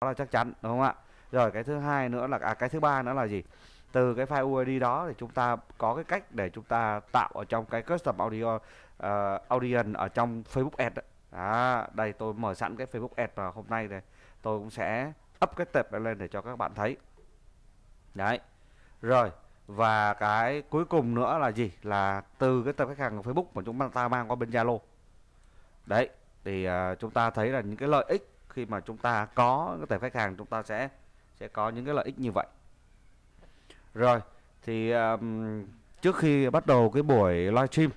đó là chắc chắn đúng không ạ rồi cái thứ hai nữa là à cái thứ ba nữa là gì từ cái file UID đó thì chúng ta có cái cách để chúng ta tạo ở trong cái custom audio uh, audience ở trong Facebook Ads à, đây tôi mở sẵn cái Facebook Ads vào hôm nay này tôi cũng sẽ up cái tệp lên để cho các bạn thấy đấy rồi và cái cuối cùng nữa là gì là từ cái tập khách hàng của Facebook mà chúng ta mang qua bên Zalo đấy thì uh, chúng ta thấy là những cái lợi ích khi mà chúng ta có cái tài khách hàng chúng ta sẽ sẽ có những cái lợi ích như vậy rồi thì um, trước khi bắt đầu cái buổi livestream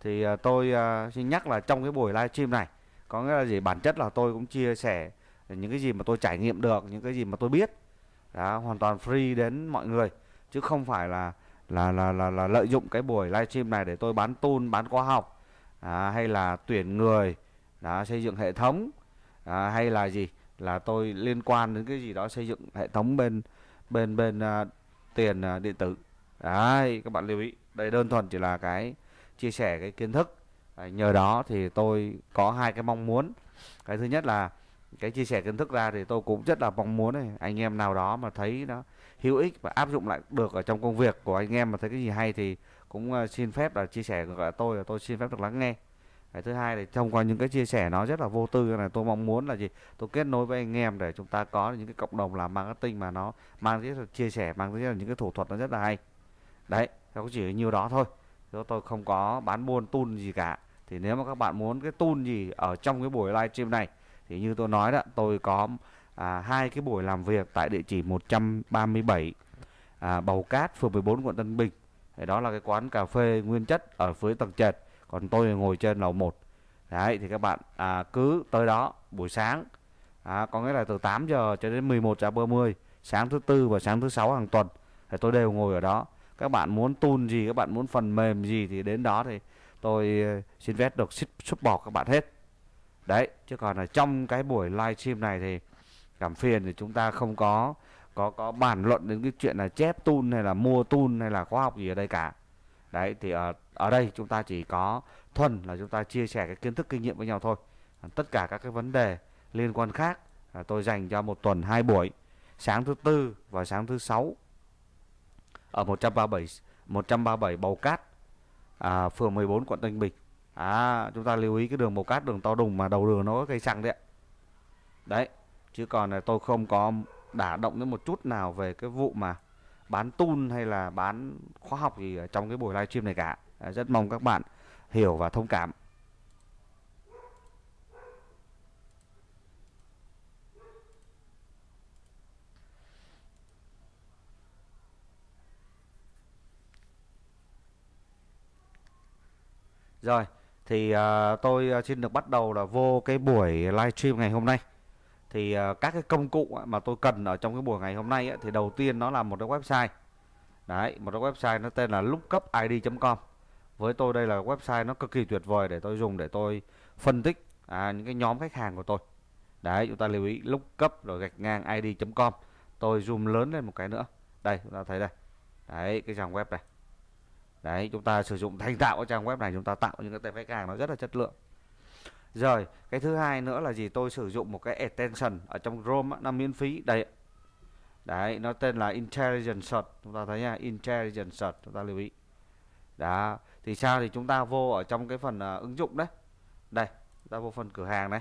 thì uh, tôi uh, xin nhắc là trong cái buổi livestream này có nghĩa là gì bản chất là tôi cũng chia sẻ những cái gì mà tôi trải nghiệm được những cái gì mà tôi biết đã hoàn toàn free đến mọi người chứ không phải là là là là, là lợi dụng cái buổi livestream này để tôi bán tool bán khóa học à, hay là tuyển người đã xây dựng hệ thống à, hay là gì là tôi liên quan đến cái gì đó xây dựng hệ thống bên bên bên à, tiền à, điện tử đấy các bạn lưu ý đây đơn thuần chỉ là cái chia sẻ cái kiến thức à, nhờ đó thì tôi có hai cái mong muốn cái thứ nhất là cái chia sẻ kiến thức ra thì tôi cũng rất là mong muốn này anh em nào đó mà thấy nó hữu ích và áp dụng lại được ở trong công việc của anh em mà thấy cái gì hay thì cũng à, xin phép là chia sẻ với tôi tôi xin phép được lắng nghe cái thứ hai thì thông qua những cái chia sẻ nó rất là vô tư này tôi mong muốn là gì tôi kết nối với anh em để chúng ta có những cái cộng đồng làm marketing mà nó mang rất là chia sẻ mang rất là những cái thủ thuật nó rất là hay đấy nó chỉ nhiêu đó thôi chứ tôi không có bán buôn tool gì cả thì nếu mà các bạn muốn cái tool gì ở trong cái buổi live stream này thì như tôi nói đó tôi có à, hai cái buổi làm việc tại địa chỉ 137 à, Bầu Cát phường 14 quận Tân Bình đó là cái quán cà phê nguyên chất ở phía tầng trệt còn tôi ngồi trên lầu 1 đấy thì các bạn à, cứ tới đó buổi sáng à, có nghĩa là từ 8 giờ cho đến 11 giờ 30 sáng thứ tư và sáng thứ sáu hàng tuần thì tôi đều ngồi ở đó các bạn muốn tun gì các bạn muốn phần mềm gì thì đến đó thì tôi ờ, xin vét được support các bạn hết đấy chứ còn là trong cái buổi livestream này thì cảm phiền thì chúng ta không có có có bàn luận đến cái chuyện là chép tun hay là mua tun hay là khóa học gì ở đây cả đấy thì ở, ờ, ở đây chúng ta chỉ có thuần là chúng ta chia sẻ cái kiến thức kinh nghiệm với nhau thôi tất cả các cái vấn đề liên quan khác à, tôi dành cho một tuần hai buổi sáng thứ tư và sáng thứ sáu ở 137 137 Bầu Cát à, phường 14 quận Tân Bình à, chúng ta lưu ý cái đường Bầu Cát đường to đùng mà đầu đường nó có cây xăng đấy đấy chứ còn là tôi không có đả động đến một chút nào về cái vụ mà bán tool hay là bán khóa học gì ở trong cái buổi livestream này cả rất mong các bạn hiểu và thông cảm Rồi, thì uh, tôi ờ, xin được bắt đầu là vô cái buổi livestream ngày hôm nay thì ờ, các cái công cụ mà tôi cần ở trong cái buổi ngày hôm nay thì đầu tiên nó là một cái website đấy một cái website nó tên là lookupid.com với tôi đây là website nó cực kỳ tuyệt vời để tôi dùng để tôi phân tích à, những cái nhóm khách hàng của tôi đấy chúng ta lưu ý lookup rồi gạch ngang id.com tôi zoom lớn lên một cái nữa đây chúng ta thấy đây đấy cái trang web này đấy chúng ta sử dụng thành tạo cái trang web này chúng ta tạo những cái tên khách hàng nó rất là chất lượng rồi cái thứ hai nữa là gì tôi sử dụng một cái extension ở trong Chrome nó miễn phí đây đấy nó tên là Intelligent Search chúng ta thấy nha Intelligent Search chúng ta lưu ý đó thì sao thì chúng ta vô ở trong cái phần uh, ứng dụng đấy đây chúng ta vô phần cửa hàng này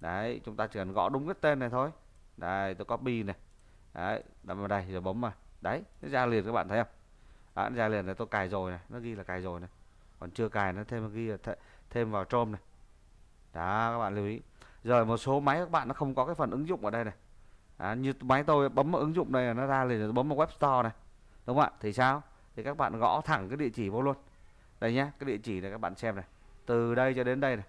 đấy chúng ta chỉ cần gõ đúng cái tên này thôi đây tôi copy này đấy đâm vào đây rồi bấm mà đấy nó ra liền các bạn thấy không đó, nó ra liền này tôi cài rồi này nó ghi là cài rồi này còn chưa cài nó thêm ghi là th thêm vào Chrome này đó các bạn lưu ý rồi một số máy các bạn nó không có cái phần ứng dụng ở đây này à, như máy tôi bấm ứng dụng này nó ra liền bấm vào web store này đúng không ạ thì sao thì các bạn gõ thẳng cái địa chỉ vô luôn đây nhé cái địa chỉ này các bạn xem này từ đây cho đến đây này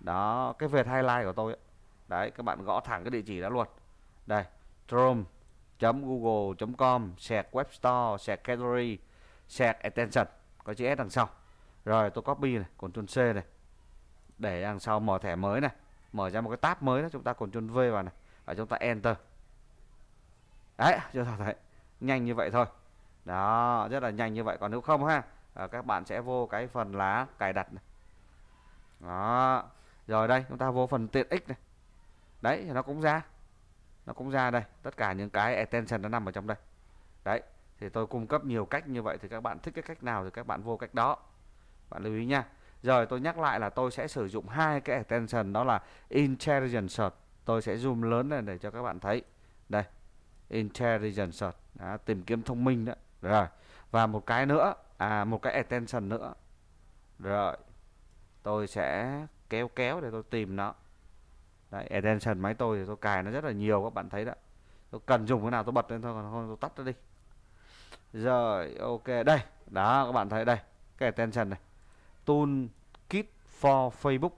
đó cái việt highlight của tôi ấy. đấy các bạn gõ thẳng cái địa chỉ đó luôn đây chrome google com sạc web store sạc category sạc attention có chữ s đằng sau rồi tôi copy này còn ctrl c này để đằng sau mở thẻ mới này mở ra một cái tab mới đó chúng ta còn chôn V vào này và chúng ta enter đấy chúng ta thấy nhanh như vậy thôi đó rất là nhanh như vậy còn nếu không ha à, các bạn sẽ vô cái phần lá cài đặt này. đó rồi đây chúng ta vô phần tiện ích này đấy thì nó cũng ra nó cũng ra đây tất cả những cái extension nó nằm ở trong đây đấy thì tôi cung cấp nhiều cách như vậy thì các bạn thích cái cách nào thì các bạn vô cách đó bạn lưu ý nha rồi tôi nhắc lại là tôi sẽ sử dụng hai cái extension đó là intelligent search tôi sẽ zoom lớn lên để cho các bạn thấy đây intelligent search đó, tìm kiếm thông minh đó rồi và một cái nữa à một cái extension nữa rồi tôi sẽ kéo kéo để tôi tìm nó Đấy, extension máy tôi thì tôi cài nó rất là nhiều các bạn thấy đó tôi cần dùng cái nào tôi bật lên thôi còn không tôi tắt nó đi rồi ok đây đó các bạn thấy đây cái extension này tool kit for facebook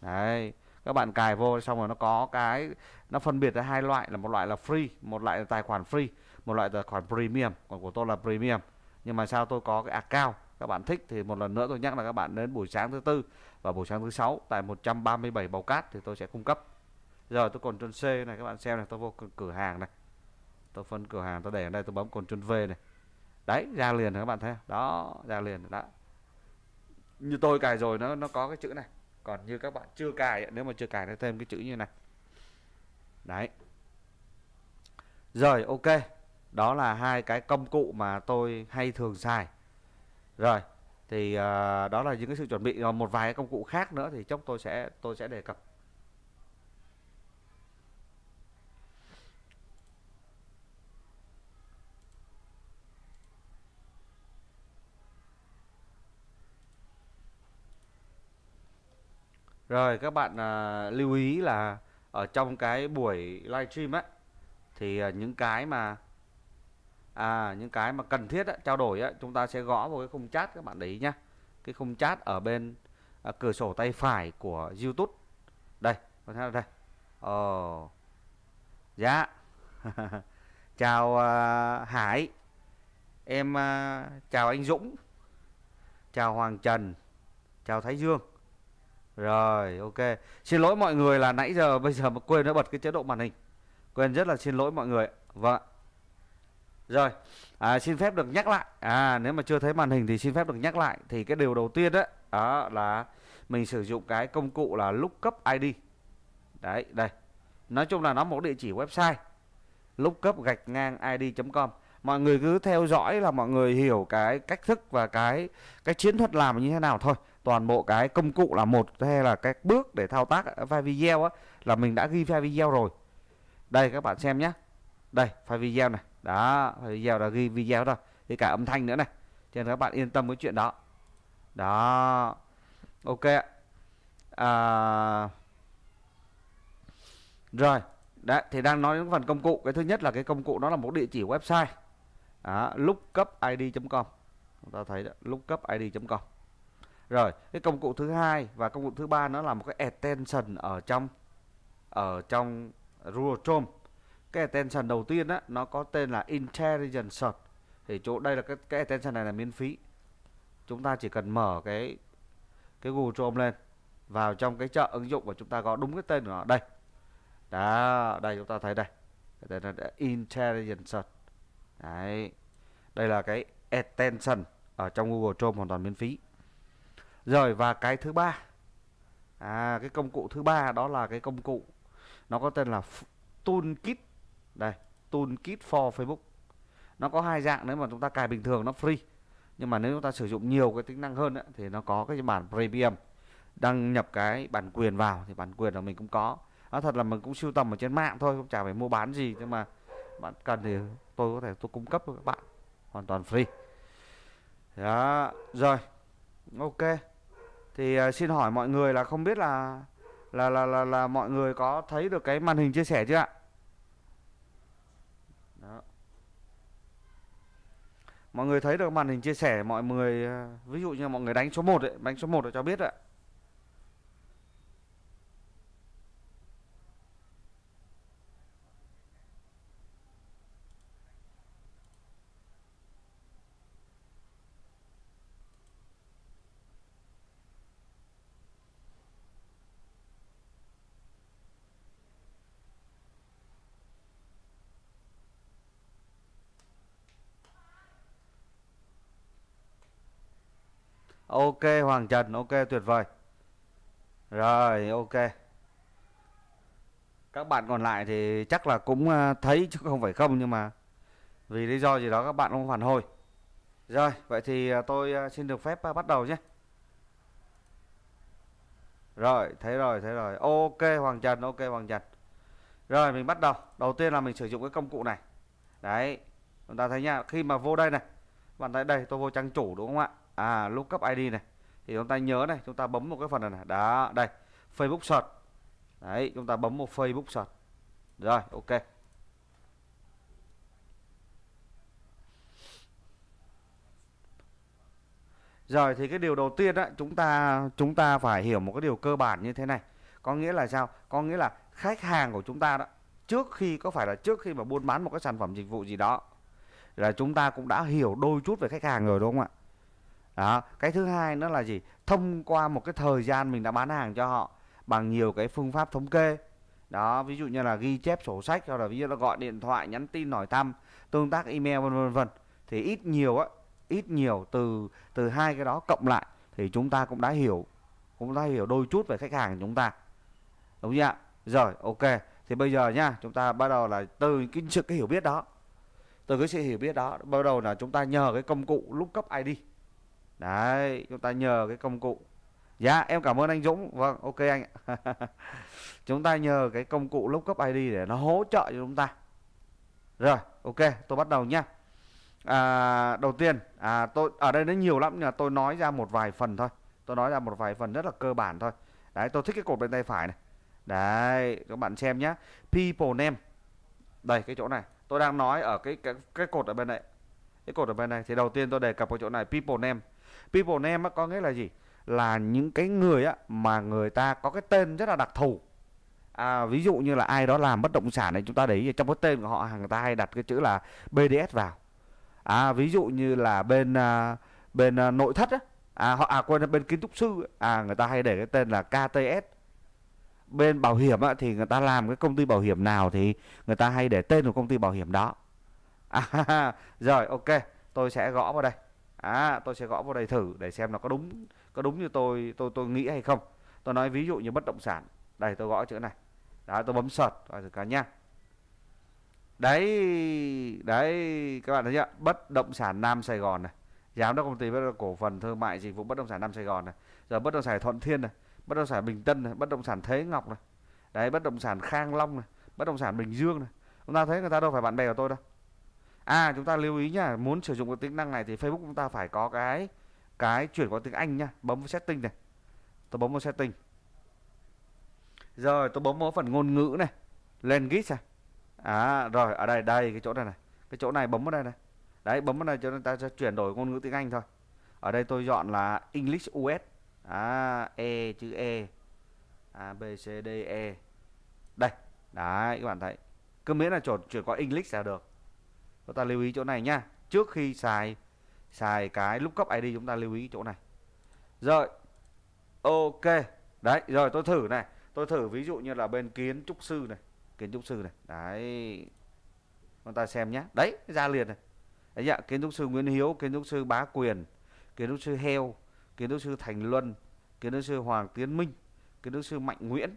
đấy các bạn cài vô xong rồi nó có cái nó phân biệt ra hai loại là một loại là free một loại là tài khoản free một loại tài khoản premium còn của tôi là premium nhưng mà sao tôi có cái account các bạn thích thì một lần nữa tôi nhắc là các bạn đến buổi sáng thứ tư và buổi sáng thứ sáu tại 137 bầu cát thì tôi sẽ cung cấp giờ tôi còn chân C này các bạn xem này tôi vô cửa hàng này tôi phân cửa hàng tôi để ở đây tôi bấm còn chân V này đấy ra liền các bạn thấy đó ra liền đó như tôi cài rồi nó nó có cái chữ này còn như các bạn chưa cài nếu mà chưa cài nó thêm cái chữ như này đấy rồi ok đó là hai cái công cụ mà tôi hay thường xài rồi thì uh, đó là những cái sự chuẩn bị ờ, một vài công cụ khác nữa thì chốc tôi sẽ tôi sẽ đề cập Rồi các bạn à, lưu ý là ở trong cái buổi livestream á thì à, những cái mà à những cái mà cần thiết á, trao đổi á, chúng ta sẽ gõ vào cái khung chat các bạn để ý nhá. Cái khung chat ở bên à, cửa sổ tay phải của YouTube. Đây, con thấy đây. Ờ. Dạ. chào à, Hải. Em à, chào anh Dũng. Chào Hoàng Trần. Chào Thái Dương. Rồi, ok. Xin lỗi mọi người là nãy giờ bây giờ mà quên nó bật cái chế độ màn hình. Quên rất là xin lỗi mọi người. Vâng. Rồi, à, xin phép được nhắc lại. À nếu mà chưa thấy màn hình thì xin phép được nhắc lại thì cái điều đầu tiên đó, đó là mình sử dụng cái công cụ là lookup ID. Đấy, đây. Nói chung là nó một địa chỉ website lookup gạch ngang id.com. Mọi người cứ theo dõi là mọi người hiểu cái cách thức và cái cái chiến thuật làm như thế nào thôi toàn bộ cái công cụ là một hay là các bước để thao tác file video á là mình đã ghi file video rồi đây các bạn xem nhé đây file video này đó file video đã ghi video rồi thì cả âm thanh nữa này cho nên các bạn yên tâm với chuyện đó đó ok à... rồi đấy thì đang nói đến phần công cụ cái thứ nhất là cái công cụ đó là một địa chỉ website đó, lookupid.com chúng ta thấy đó lookupid.com rồi cái công cụ thứ hai và công cụ thứ ba nó là một cái extension ở trong ở trong chrome cái extension đầu tiên á nó có tên là intelligent search thì chỗ đây là cái cái extension này là miễn phí chúng ta chỉ cần mở cái cái Google Chrome lên vào trong cái chợ ứng dụng và chúng ta có đúng cái tên của nó đây đó đây chúng ta thấy đây đây là intelligent search đấy đây là cái extension ở trong Google Chrome hoàn toàn miễn phí rồi và cái thứ ba à, cái công cụ thứ ba đó là cái công cụ nó có tên là toolkit đây toolkit for facebook nó có hai dạng nếu mà chúng ta cài bình thường nó free nhưng mà nếu chúng ta sử dụng nhiều cái tính năng hơn ấy, thì nó có cái bản premium đăng nhập cái bản quyền vào thì bản quyền là mình cũng có nó thật là mình cũng sưu tầm ở trên mạng thôi không chả phải mua bán gì nhưng mà bạn cần thì tôi có thể tôi cung cấp cho các bạn hoàn toàn free đó rồi ok thì à, xin hỏi mọi người là không biết là là là là, là mọi người có thấy được cái màn hình chia sẻ chưa ạ Đó. mọi người thấy được màn hình chia sẻ mọi người à, ví dụ như mọi người đánh số 1 ấy, đánh số 1 để cho biết ạ ok hoàng trần ok tuyệt vời rồi ok các bạn còn lại thì chắc là cũng ờ, thấy chứ không phải không nhưng mà vì lý do gì đó các bạn không phản hồi rồi vậy thì ờ, tôi ờ, xin được phép bắt đầu nhé rồi thấy rồi thấy rồi ok hoàng trần ok hoàng trần rồi mình bắt đầu đầu tiên là mình sử dụng cái công cụ này đấy chúng ta thấy nha khi mà vô đây này bạn thấy đây tôi vô trang chủ đúng không ạ à lookup ID này thì chúng ta nhớ này chúng ta bấm một cái phần này, này. đó đây Facebook search đấy chúng ta bấm một Facebook search rồi ok Rồi thì cái điều đầu tiên đó, chúng ta chúng ta phải hiểu một cái điều cơ bản như thế này. Có nghĩa là sao? Có nghĩa là khách hàng của chúng ta đó trước khi có phải là trước khi mà buôn bán một cái sản phẩm dịch vụ gì đó là chúng ta cũng đã hiểu đôi chút về khách hàng rồi đúng không ạ? đó cái thứ hai nữa là gì thông qua một cái thời gian mình đã bán hàng cho họ bằng nhiều cái phương pháp thống kê đó ví dụ như là ghi chép sổ sách hoặc là ví dụ là gọi điện thoại nhắn tin hỏi thăm tương tác email vân vân vân thì ít nhiều á ít nhiều từ từ hai cái đó cộng lại thì chúng ta cũng đã hiểu cũng đã hiểu đôi chút về khách hàng của chúng ta đúng chưa ạ rồi ok thì bây giờ nha chúng ta bắt đầu là từ cái sự cái hiểu biết đó từ cái sự hiểu biết đó bắt đầu là chúng ta nhờ cái công cụ lúc cấp id đấy chúng ta nhờ cái công cụ dạ em cảm ơn anh Dũng vâng ok anh ạ chúng ta nhờ cái công cụ lúc cấp ID để nó hỗ trợ cho chúng ta rồi ok tôi bắt đầu nhé à, đầu tiên à, tôi ở đây nó nhiều lắm nhưng mà tôi nói ra một vài phần thôi tôi nói ra một vài phần rất là cơ bản thôi đấy tôi thích cái cột bên tay phải này đấy các bạn xem nhé people name đây cái chỗ này tôi đang nói ở cái cái, cái cột ở bên này cái cột ở bên này thì đầu tiên tôi đề cập cái chỗ này people name people name á, có nghĩa là gì là những cái người á, mà người ta có cái tên rất là đặc thù à, ví dụ như là ai đó làm bất động sản này chúng ta để ý trong cái tên của họ hàng ta hay đặt cái chữ là BDS vào à, ví dụ như là bên à, bên à, nội thất á, à, họ à quên bên kiến trúc sư à người ta hay để cái tên là KTS bên bảo hiểm á, thì người ta làm cái công ty bảo hiểm nào thì người ta hay để tên của công ty bảo hiểm đó à, rồi ok tôi sẽ gõ vào đây à, tôi sẽ gõ vào đây thử để xem nó có đúng có đúng như tôi tôi tôi nghĩ hay không tôi nói ví dụ như bất động sản đây tôi gõ chữ này đó tôi bấm sợt rồi cả nha đấy đấy các bạn thấy chưa bất động sản Nam Sài Gòn này giám đốc công ty cổ phần thương mại dịch vụ bất động sản Nam Sài Gòn này rồi bất động sản Thuận Thiên này bất động sản Bình Tân này bất động sản Thế Ngọc này đấy bất động sản Khang Long này bất động sản Bình Dương này chúng ta thấy người ta đâu phải bạn bè của tôi đâu à chúng ta lưu ý nhá muốn sử dụng cái tính năng này thì Facebook chúng ta phải có cái cái chuyển qua tiếng Anh nhá bấm vào setting này tôi bấm vào setting rồi tôi bấm vào phần ngôn ngữ này lên git này à rồi ở đây đây cái chỗ này này cái chỗ này bấm vào đây này đấy bấm vào đây cho nên ta sẽ chuyển đổi ngôn ngữ tiếng Anh thôi ở đây tôi dọn là English US à, E chữ E A à, B C D E đây đấy các bạn thấy cứ miễn là chuyển chuyển qua English là được chúng ta lưu ý chỗ này nhá trước khi xài xài cái lúc cấp ID chúng ta lưu ý chỗ này rồi ok đấy rồi tôi thử này tôi thử ví dụ như là bên kiến trúc sư này kiến trúc sư này đấy chúng ta xem nhé đấy ra liền này đấy dạ, kiến trúc sư Nguyễn Hiếu kiến trúc sư Bá Quyền kiến trúc sư Heo kiến trúc sư Thành Luân kiến trúc sư Hoàng Tiến Minh kiến trúc sư Mạnh Nguyễn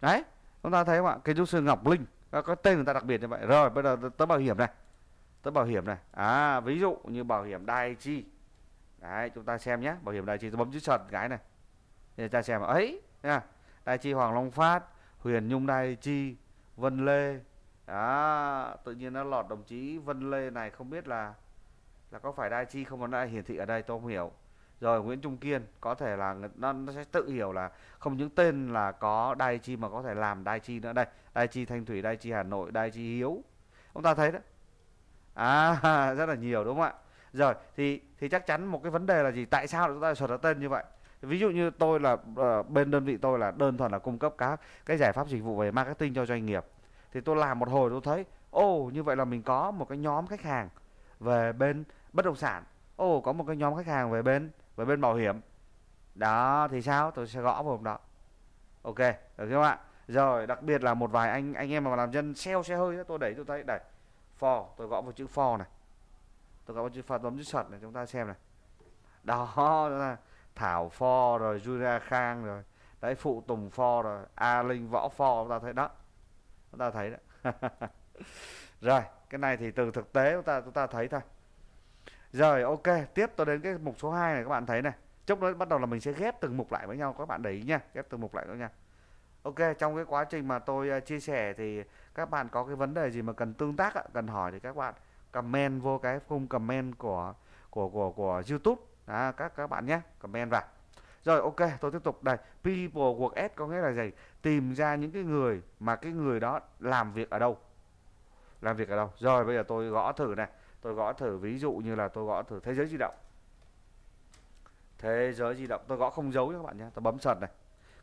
đấy chúng ta thấy không ạ kiến trúc sư Ngọc Linh à, có tên người ta đặc biệt như vậy rồi bây giờ tới bảo hiểm này tới bảo hiểm này à ví dụ như bảo hiểm đai chi đấy chúng ta xem nhé bảo hiểm đai chi tôi bấm chữ sợt cái này để ta xem ấy nha đai chi hoàng long phát huyền nhung đai chi vân lê đó tự nhiên nó lọt đồng chí vân lê này không biết là là có phải đai chi không còn nó hiển thị ở đây tôi không hiểu rồi Nguyễn Trung Kiên có thể là nó, nó sẽ tự hiểu là không những tên là có đai chi mà có thể làm đai chi nữa đây Đai Chi Thanh Thủy, Đai Chi Hà Nội, Đai Chi Hiếu. Ông ta thấy đó. À rất là nhiều đúng không ạ? Rồi thì thì chắc chắn một cái vấn đề là gì? Tại sao chúng ta sửa đặt tên như vậy? Ví dụ như tôi là ờ, bên đơn vị tôi là đơn thuần là cung cấp các cái giải pháp dịch vụ về marketing cho doanh nghiệp. Thì tôi làm một hồi tôi thấy ô oh, như vậy là mình có một cái nhóm khách hàng về bên bất động sản. Ô oh, có một cái nhóm khách hàng về bên về bên bảo hiểm. Đó thì sao? Tôi sẽ gõ vào đó. Ok, được không ạ? rồi đặc biệt là một vài anh anh em mà làm dân SEO xe hơi đó, tôi đẩy tôi thấy đẩy for tôi gõ vào chữ for này tôi gõ vào chữ for bấm chữ sật này chúng ta xem này đó là thảo for rồi Julia Khang rồi đấy phụ tùng for rồi A Linh võ for chúng ta thấy đó chúng ta thấy đó rồi cái này thì từ thực tế chúng ta chúng ta thấy thôi rồi ok tiếp tôi đến cái mục số 2 này các bạn thấy này chốc nữa bắt đầu là mình sẽ ghép từng mục lại với nhau các bạn đấy nha ghép từng mục lại với nhau Ok, trong cái quá trình mà tôi à, chia sẻ thì các bạn có cái vấn đề gì mà cần tương tác ạ, cần hỏi thì các bạn comment vô cái khung comment của của của của YouTube à, các các bạn nhé, comment vào. Rồi ok, tôi tiếp tục đây. People work at có nghĩa là gì? Tìm ra những cái người mà cái người đó làm việc ở đâu. Làm việc ở đâu? Rồi bây giờ tôi gõ thử này. Tôi gõ thử ví dụ như là tôi gõ thử thế giới di động. Thế giới di động tôi gõ không dấu các bạn nhé. Tôi bấm sật này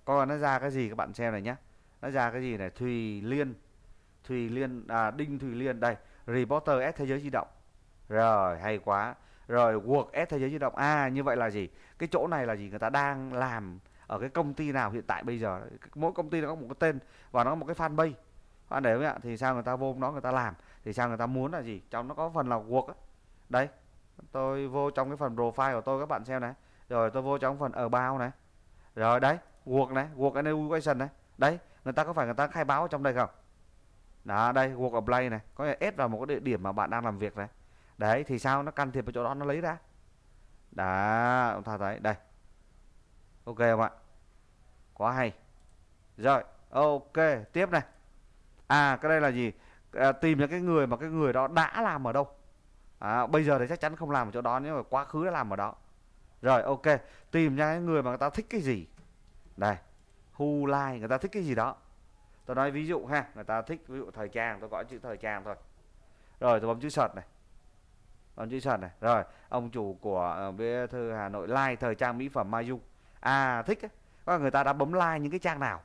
coi nó ra cái gì các bạn xem này nhé nó ra cái gì này thùy liên thùy liên à, đinh thùy liên đây reporter s thế giới di động rồi hay quá rồi work s thế giới di động à như vậy là gì cái chỗ này là gì người ta đang làm ở cái công ty nào hiện tại bây giờ mỗi công ty nó có một cái tên và nó có một cái fanpage bạn để ạ thì sao người ta vô nó người ta làm thì sao người ta muốn là gì trong nó có phần là work ấy. đấy tôi vô trong cái phần profile của tôi các bạn xem này rồi tôi vô trong phần ở bao này rồi đấy guộc này guộc enumeration này đấy người ta có phải người ta khai báo ở trong đây không đó đây guộc ở play này có thể ép vào một cái địa điểm mà bạn đang làm việc này đấy thì sao nó can thiệp vào chỗ đó nó lấy ra đã ông ta thấy đây ok không ạ quá hay rồi ok tiếp này à cái đây là gì à, tìm những cái người mà cái người đó đã làm ở đâu à, bây giờ thì chắc chắn không làm ở chỗ đó nếu mà quá khứ đã làm ở đó rồi ok tìm ra cái người mà người ta thích cái gì đây who like người ta thích cái gì đó tôi nói ví dụ ha người ta thích ví dụ thời trang tôi gọi chữ thời trang thôi rồi tôi bấm chữ sợt này bấm chữ sợt này rồi ông chủ của ờ, bia thư hà nội like thời trang mỹ phẩm mayu à thích ấy. có người ta đã bấm like những cái trang nào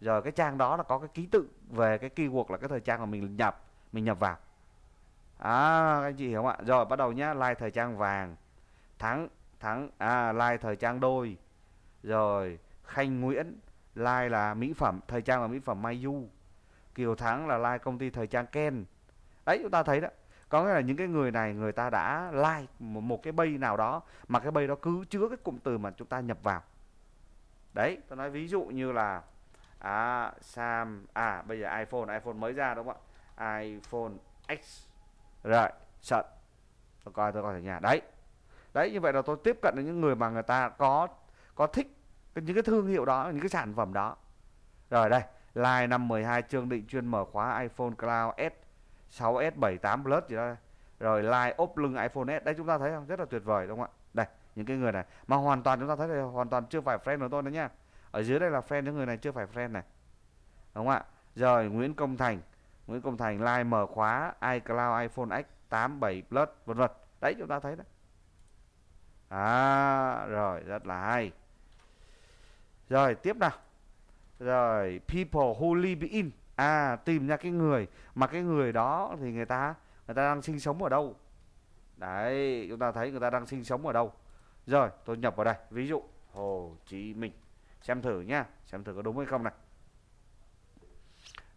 rồi cái trang đó là có cái ký tự về cái keyword là cái thời trang mà mình nhập mình nhập vào à anh chị hiểu không ạ rồi bắt đầu nhá like thời trang vàng tháng tháng à like thời trang đôi rồi Khanh Nguyễn Lai là mỹ phẩm thời trang là mỹ phẩm Mai Du Kiều Thắng là lai công ty thời trang Ken đấy chúng ta thấy đó có nghĩa là những cái người này người ta đã like một, một cái bay nào đó mà cái bay đó cứ chứa cái cụm từ mà chúng ta nhập vào đấy tôi nói ví dụ như là à, Sam à bây giờ iPhone iPhone mới ra đúng không ạ iPhone X rồi sợ tôi coi tôi coi ở nhà đấy đấy như vậy là tôi tiếp cận được những người mà người ta có có thích những cái thương hiệu đó những cái sản phẩm đó rồi đây line 512 chương định chuyên mở khóa iPhone Cloud S 6S 78 Plus gì đó rồi line ốp lưng iPhone S đấy chúng ta thấy không rất là tuyệt vời đúng không ạ đây những cái người này mà hoàn toàn chúng ta thấy là hoàn toàn chưa phải friend của tôi nữa nha ở dưới đây là friend những người này chưa phải friend này đúng không ạ rồi Nguyễn Công Thành Nguyễn Công Thành line mở khóa iCloud iPhone X 87 Plus vân vân đấy chúng ta thấy đấy à rồi rất là hay rồi tiếp nào Rồi people who live in À tìm ra cái người Mà cái người đó thì người ta Người ta đang sinh sống ở đâu Đấy chúng ta thấy người ta đang sinh sống ở đâu Rồi tôi nhập vào đây Ví dụ Hồ Chí Minh Xem thử nhá Xem thử có đúng hay không này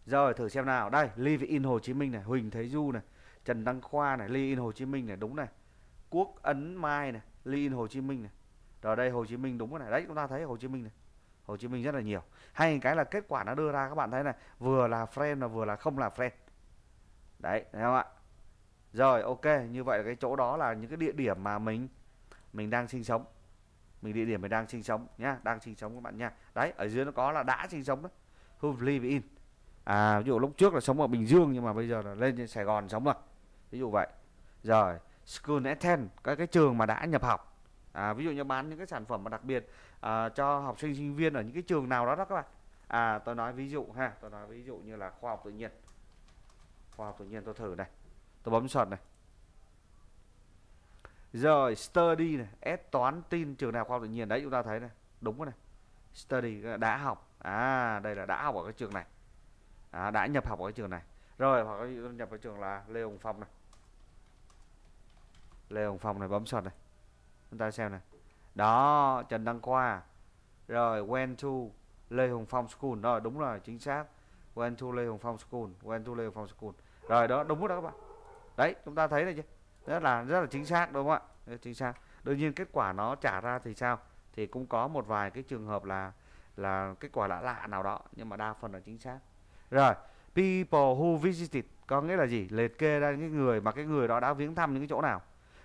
Rồi thử xem nào Đây live in Hồ Chí Minh này Huỳnh Thế Du này Trần Đăng Khoa này Live in Hồ Chí Minh này đúng này Quốc Ấn Mai này Live in Hồ Chí Minh này Rồi đây Hồ Chí Minh đúng cái này Đấy chúng ta thấy Hồ Chí Minh này Hồ Chí Minh rất là nhiều hay cái là kết quả nó đưa ra các bạn thấy này vừa là friend và vừa là không là friend đấy thấy không ạ rồi ok như vậy là cái chỗ đó là những cái địa điểm mà mình mình đang sinh sống mình địa điểm mình đang sinh sống nhá đang sinh sống các bạn nha đấy ở dưới nó có là đã sinh sống đó who live in à ví dụ lúc trước là sống ở Bình Dương nhưng mà bây giờ là lên Sài Gòn sống rồi ví dụ vậy rồi school attend cái cái trường mà đã nhập học à, ví dụ như bán những cái sản phẩm mà đặc biệt à, cho học sinh sinh viên ở những cái trường nào đó đó các bạn à tôi nói ví dụ ha tôi nói ví dụ như là khoa học tự nhiên khoa học tự nhiên tôi thử này tôi bấm chọn này rồi study này ép toán tin trường nào khoa học tự nhiên đấy chúng ta thấy này đúng rồi này study đã học à đây là đã học ở cái trường này à, đã nhập học ở cái trường này rồi hoặc nhập vào trường là lê hồng phong này lê hồng phong này bấm chọn này chúng ta xem này đó Trần Đăng Khoa rồi went to Lê Hồng Phong School rồi đúng rồi chính xác went to Lê Hồng Phong School went to Lê Hồng Phong School rồi đó đúng đó các bạn đấy chúng ta thấy này chứ rất là rất là chính xác đúng không ạ chính xác đương nhiên kết quả nó trả ra thì sao thì cũng có một vài cái trường hợp là là kết quả lạ lạ nào đó nhưng mà đa phần là chính xác rồi people who visited có nghĩa là gì liệt kê ra những người mà cái người đó đã viếng thăm những cái chỗ nào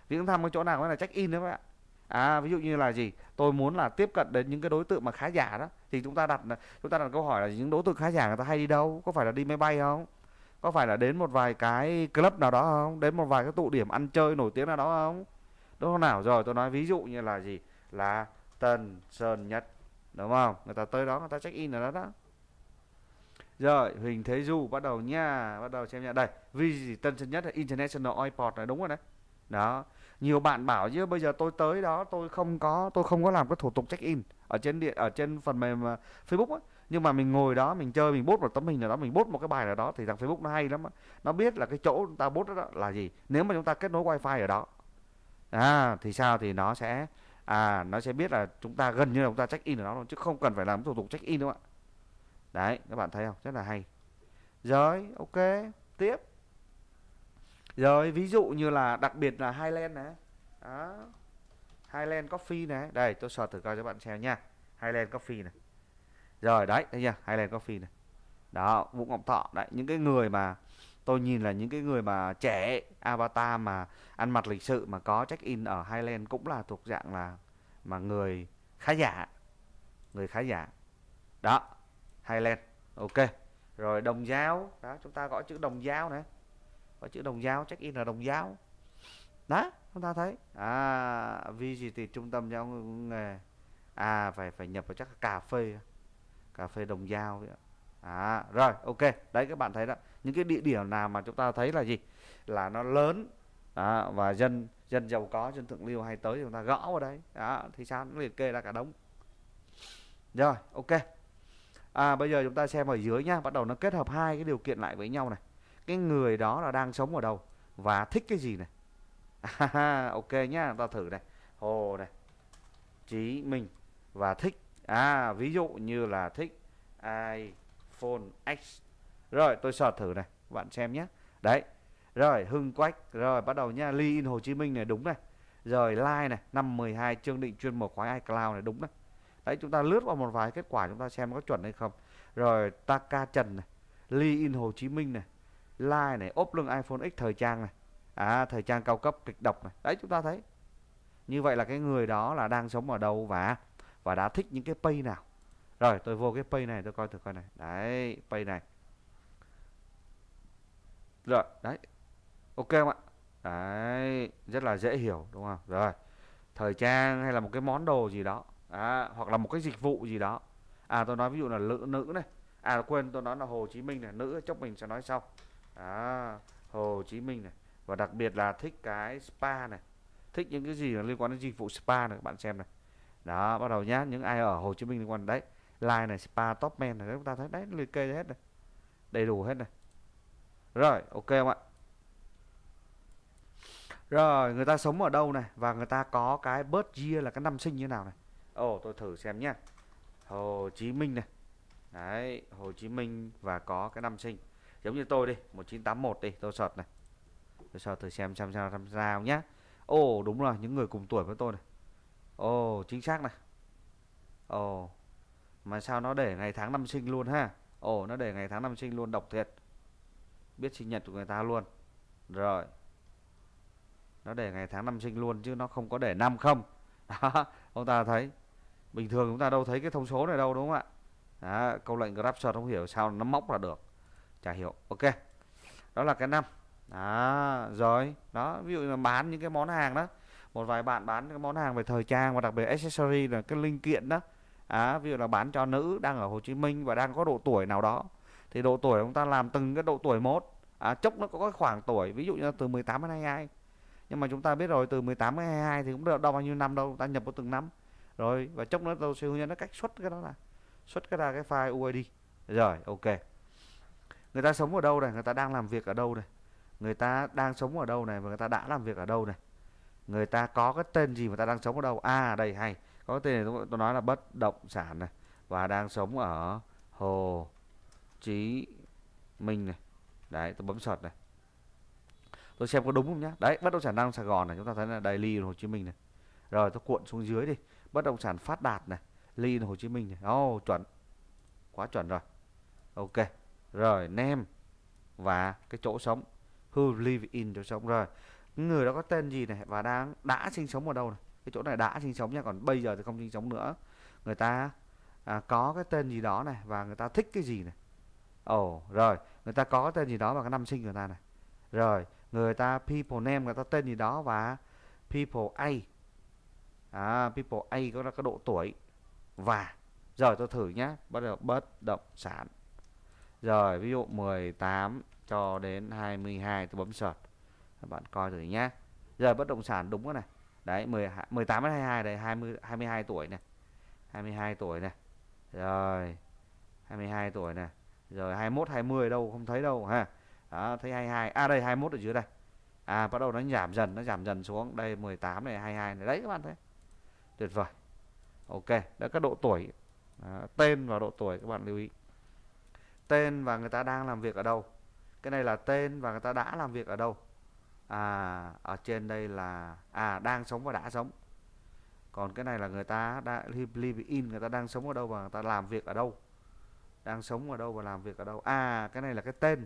viếng thăm cái chỗ nào mới là check in đấy các bạn à, ví dụ như là gì tôi muốn là tiếp cận đến những cái đối tượng mà khá giả đó thì chúng ta đặt chúng ta đặt câu hỏi là những đối tượng khá giả người ta hay đi đâu có phải là đi máy bay không có phải là đến một vài cái club nào đó không đến một vài cái tụ điểm ăn chơi nổi tiếng nào đó không đúng không nào rồi tôi nói ví dụ như là gì là Tân Sơn Nhất đúng không người ta tới đó người ta check in ở đó đó rồi hình Thế Du bắt đầu nha bắt đầu xem nha đây vì gì Tân Sơn Nhất là International Oil Port này đúng rồi đấy đó nhiều bạn bảo chứ bây giờ tôi tới đó tôi không có tôi không có làm cái thủ tục check in ở trên điện ở trên phần mềm à, Facebook á nhưng mà mình ngồi đó mình chơi mình bút một tấm hình nào đó mình bút một cái bài nào đó thì thằng Facebook nó hay lắm á. nó biết là cái chỗ chúng ta bút đó, là gì nếu mà chúng ta kết nối wifi ở đó à thì sao thì nó sẽ à nó sẽ biết là chúng ta gần như là chúng ta check in ở đó chứ không cần phải làm thủ tục check in đâu ạ đấy các bạn thấy không rất là hay rồi ok tiếp rồi ví dụ như là đặc biệt là Highland này đó Highland Coffee này đây tôi sờ thử coi cho bạn xem nha Highland Coffee này rồi đấy thấy chưa Highland Coffee này đó Vũ Ngọc Thọ đấy những cái người mà tôi nhìn là những cái người mà trẻ avatar mà ăn mặc lịch sự mà có check in ở Highland cũng là thuộc dạng là mà người khá giả người khá giả đó Highland ok rồi đồng giáo đó chúng ta gọi chữ đồng giáo này có chữ đồng giáo check in là đồng giáo đó chúng ta thấy à vì gì thì trung tâm giao, nghề à phải phải nhập vào chắc cà phê cà phê đồng giao à rồi ok đấy các bạn thấy đó những cái địa điểm nào mà chúng ta thấy là gì là nó lớn đó, và dân dân giàu có dân thượng lưu hay tới chúng ta gõ vào đấy đó, thì sao nó liệt kê ra cả đống rồi ok à, bây giờ chúng ta xem ở dưới nhá bắt đầu nó kết hợp hai cái điều kiện lại với nhau này cái người đó là đang sống ở đâu và thích cái gì này ok nhá ta thử này hồ này chí minh và thích à ví dụ như là thích iPhone X rồi tôi sọt thử này bạn xem nhé đấy rồi Hưng Quách rồi bắt đầu nha Ly in Hồ Chí Minh này đúng này rồi like này năm 12 chương định chuyên mở khóa iCloud này đúng này đấy chúng ta lướt vào một vài kết quả chúng ta xem có chuẩn hay không rồi Taka Trần này Ly in Hồ Chí Minh này like này ốp lưng iPhone X thời trang này à, thời trang cao cấp kịch độc này đấy chúng ta thấy như vậy là cái người đó là đang sống ở đâu và và đã thích những cái pay nào rồi tôi vô cái pay này tôi coi thử coi này đấy pay này rồi đấy ok không ạ đấy rất là dễ hiểu đúng không rồi thời trang hay là một cái món đồ gì đó à, hoặc là một cái dịch vụ gì đó à tôi nói ví dụ là nữ nữ này à quên tôi nói là Hồ Chí Minh này nữ chốc mình sẽ nói sau à Hồ Chí Minh này và đặc biệt là thích cái spa này thích những cái gì là liên quan đến dịch vụ spa này các bạn xem này đó bắt đầu nhá những ai ở Hồ Chí Minh liên quan đấy line này spa top men này chúng ta thấy đấy liệt kê hết này đầy đủ hết này rồi ok không ạ rồi người ta sống ở đâu này và người ta có cái bớt year là cái năm sinh như nào này ồ tôi thử xem nhá Hồ Chí Minh này đấy Hồ Chí Minh và có cái năm sinh giống như tôi đi 1981 đi tôi sọt này tôi sọt thử xem xem sao tham gia nhá ồ oh, đúng rồi những người cùng tuổi với tôi này ồ oh, chính xác này ồ oh, mà sao nó để ngày tháng năm sinh luôn ha ồ oh, nó để ngày tháng năm sinh luôn độc thiệt biết sinh nhật của người ta luôn rồi nó để ngày tháng năm sinh luôn chứ nó không có để năm không đó, ông ta thấy bình thường chúng ta đâu thấy cái thông số này đâu đúng không ạ đó, câu lệnh grab search không hiểu sao nó móc là được chả hiểu ok đó là cái năm đó rồi đó ví dụ là bán những cái món hàng đó một vài bạn bán cái món hàng về thời trang và đặc biệt accessory là cái linh kiện đó à, ví dụ là bán cho nữ đang ở Hồ Chí Minh và đang có độ tuổi nào đó thì độ tuổi chúng ta làm từng cái độ tuổi một à, chốc nó có cái khoảng tuổi ví dụ như từ 18 đến 22 nhưng mà chúng ta biết rồi từ 18 đến 22 thì cũng được đo bao nhiêu năm đâu chúng ta nhập vào từng năm rồi và chốc nó đâu siêu nhân nó cách xuất cái đó là xuất cái ra cái file UID rồi ok người ta sống ở đâu này người ta đang làm việc ở đâu này người ta đang sống ở đâu này và người ta đã làm việc ở đâu này người ta có cái tên gì mà ta đang sống ở đâu à đây hay có tên này tôi nói là bất động sản này và đang sống ở Hồ Chí Minh này đấy tôi bấm sợt này tôi xem có đúng không nhá đấy bất động sản đang Sài Gòn này chúng ta thấy là Đài Ly Hồ Chí Minh này rồi tôi cuộn xuống dưới đi bất động sản phát đạt này Ly Hồ Chí Minh này oh, chuẩn quá chuẩn rồi ok rồi name và cái chỗ sống who live in chỗ sống rồi người đó có tên gì này và đang đã sinh sống ở đâu này cái chỗ này đã sinh sống nha còn bây giờ thì không sinh sống nữa người ta à, có cái tên gì đó này và người ta thích cái gì này ồ oh, rồi người ta có tên gì đó và cái năm sinh người ta này rồi người ta people name người ta tên gì đó và people a à, people a có là cái độ tuổi và rồi tôi thử nhá bắt đầu bất động sản rồi ví dụ 18 cho đến 22 tôi bấm search. Các bạn coi thử nhé Giờ bất động sản đúng rồi này. Đấy 10 18 đến 22 đây 20 22 tuổi này. 22 tuổi này. Rồi 22 tuổi này. Rồi 21 20 đâu không thấy đâu ha. Đó, thấy 22. À đây 21 ở dưới đây. À bắt đầu nó giảm dần, nó giảm dần xuống. Đây 18 này 22 này. Đấy các bạn thấy. Tuyệt vời. Ok, đã các độ tuổi. À, tên và độ tuổi các bạn lưu ý tên và người ta đang làm việc ở đâu cái này là tên và người ta đã làm việc ở đâu à ở trên đây là à đang sống và đã sống còn cái này là người ta đã live in người ta đang sống ở đâu và người ta làm việc ở đâu đang sống ở đâu và làm việc ở đâu à cái này là cái tên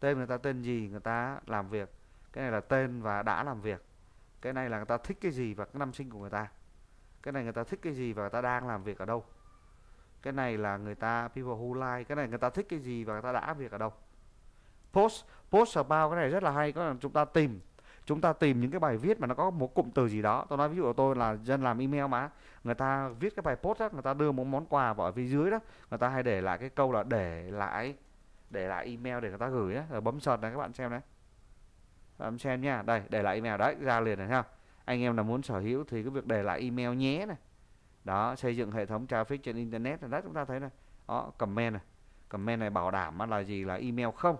tên người ta tên gì người ta làm việc cái này là tên và đã làm việc cái này là người ta thích cái gì và cái năm sinh của người ta cái này người ta thích cái gì và người ta đang làm việc ở đâu cái này là người ta people who like cái này người ta thích cái gì và người ta đã việc ở đâu post post about cái này rất là hay có là chúng ta tìm chúng ta tìm những cái bài viết mà nó có một cụm từ gì đó tôi nói ví dụ của tôi là dân làm email mà người ta viết cái bài post đó người ta đưa một món quà vào ở phía dưới đó người ta hay để lại cái câu là để lại để lại email để người ta gửi đó. rồi bấm sợt này các bạn xem đấy bấm xem nha đây để lại email đấy ra liền này ha anh em là muốn sở hữu thì cái việc để lại email nhé này đó xây dựng hệ thống traffic trên internet đó chúng ta thấy này đó comment này comment này bảo đảm là gì là email không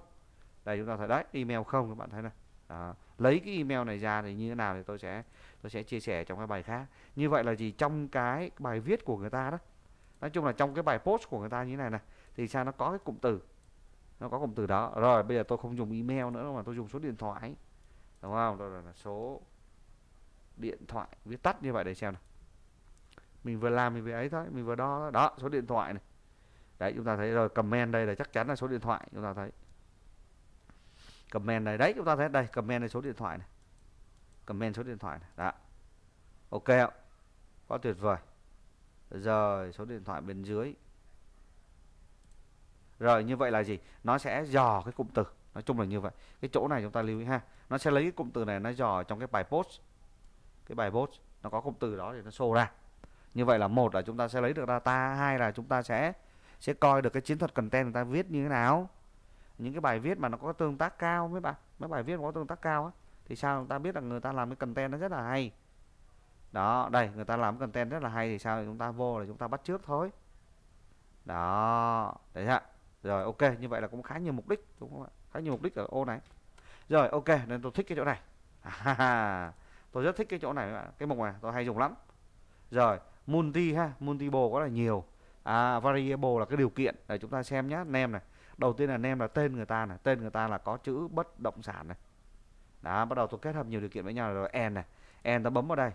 đây chúng ta thấy đấy email không các bạn thấy này đó. lấy cái email này ra thì như thế nào thì tôi sẽ tôi sẽ chia sẻ trong các bài khác như vậy là gì trong cái bài viết của người ta đó nói chung là trong cái bài post của người ta như thế này này thì sao nó có cái cụm từ nó có cụm từ đó rồi bây giờ tôi không dùng email nữa mà tôi dùng số điện thoại đúng không Đó là số điện thoại viết tắt như vậy để xem này mình vừa làm mình vừa ấy thôi mình vừa đo đó, số điện thoại này đấy chúng ta thấy rồi comment đây là chắc chắn là số điện thoại chúng ta thấy comment này đấy chúng ta thấy đây comment này số điện thoại này comment số điện thoại này đó ok ạ quá tuyệt vời rồi số điện thoại bên dưới rồi như vậy là gì nó sẽ dò cái cụm từ nói chung là như vậy cái chỗ này chúng ta lưu ý ha nó sẽ lấy cái cụm từ này nó dò trong cái bài post cái bài post nó có cụm từ đó thì nó show ra như vậy là một là chúng ta sẽ lấy được data hai là chúng ta sẽ sẽ coi được cái chiến thuật content người ta viết như thế nào những cái bài viết mà nó có tương tác cao mấy bạn mấy bài viết có tương tác cao á thì sao chúng ta biết là người ta làm cái content nó rất là hay đó đây người ta làm cái content rất là hay thì sao chúng ta vô là chúng ta bắt trước thôi đó đấy ạ rồi ok như vậy là cũng khá nhiều mục đích đúng không ạ khá nhiều mục đích ở ô này rồi ok nên tôi thích cái chỗ này à, tôi rất thích cái chỗ này các bạn cái mục này tôi hay dùng lắm rồi multi ha multiple có là nhiều à, variable là cái điều kiện để chúng ta xem nhá, nem này đầu tiên là nem là tên người ta này tên người ta là có chữ bất động sản này đó bắt đầu tôi kết hợp nhiều điều kiện với nhau rồi and này and ta bấm vào đây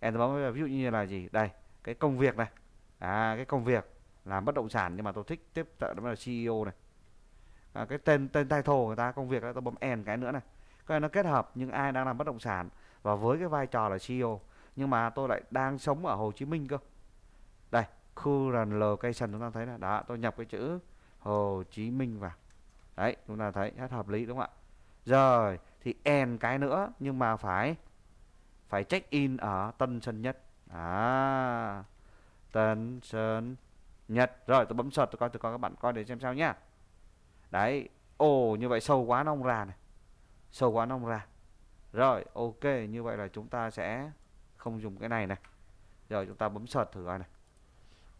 and ta bấm vào ví dụ như là gì đây cái công việc này à, cái công việc làm bất động sản nhưng mà tôi thích tiếp cận đó là CEO này à, cái tên tên title người ta công việc đó tôi bấm and cái nữa này cái này nó kết hợp những ai đang làm bất động sản và với cái vai trò là CEO nhưng mà tôi lại đang sống ở Hồ Chí Minh cơ đây khu cây sần chúng ta thấy là đó tôi nhập cái chữ Hồ Chí Minh vào đấy chúng ta thấy rất hợp lý đúng không ạ rồi thì and cái nữa nhưng mà phải phải check in ở Tân Sơn Nhất à Tân Sơn Nhất rồi tôi bấm sợt tôi coi tôi coi các bạn coi để xem sao nhá đấy ồ như vậy sâu quá nó không ra này sâu quá nó không ra rồi ok như vậy là chúng ta sẽ không dùng cái này này rồi chúng ta bấm sợt thử coi này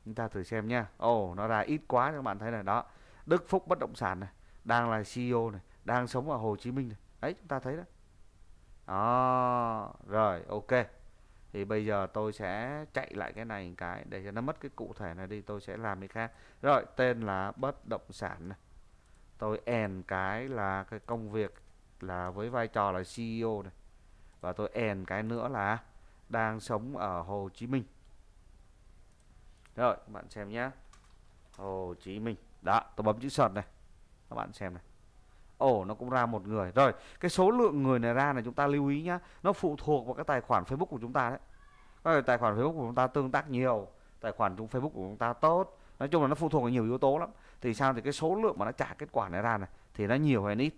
chúng ta thử xem nhá ồ oh, nó ra ít quá các bạn thấy là đó Đức Phúc bất động sản này đang là CEO này đang sống ở Hồ Chí Minh này đấy chúng ta thấy đó đó rồi ok thì bây giờ tôi sẽ chạy lại cái này cái để cho nó mất cái cụ thể này đi tôi sẽ làm cái khác rồi tên là bất động sản này tôi end cái là cái công việc là với vai trò là CEO này và tôi end cái nữa là đang sống ở Hồ Chí Minh rồi bạn xem nhé Hồ Chí Minh đó tôi bấm chữ sợt này các bạn xem này Ồ, nó cũng ra một người rồi cái số lượng người này ra là chúng ta lưu ý nhá nó phụ thuộc vào cái tài khoản Facebook của chúng ta đấy các tài khoản Facebook của chúng ta tương tác nhiều tài khoản chúng Facebook của chúng ta tốt nói chung là nó phụ thuộc vào nhiều yếu tố lắm thì sao thì cái số lượng mà nó trả kết quả này ra này thì nó nhiều hay ít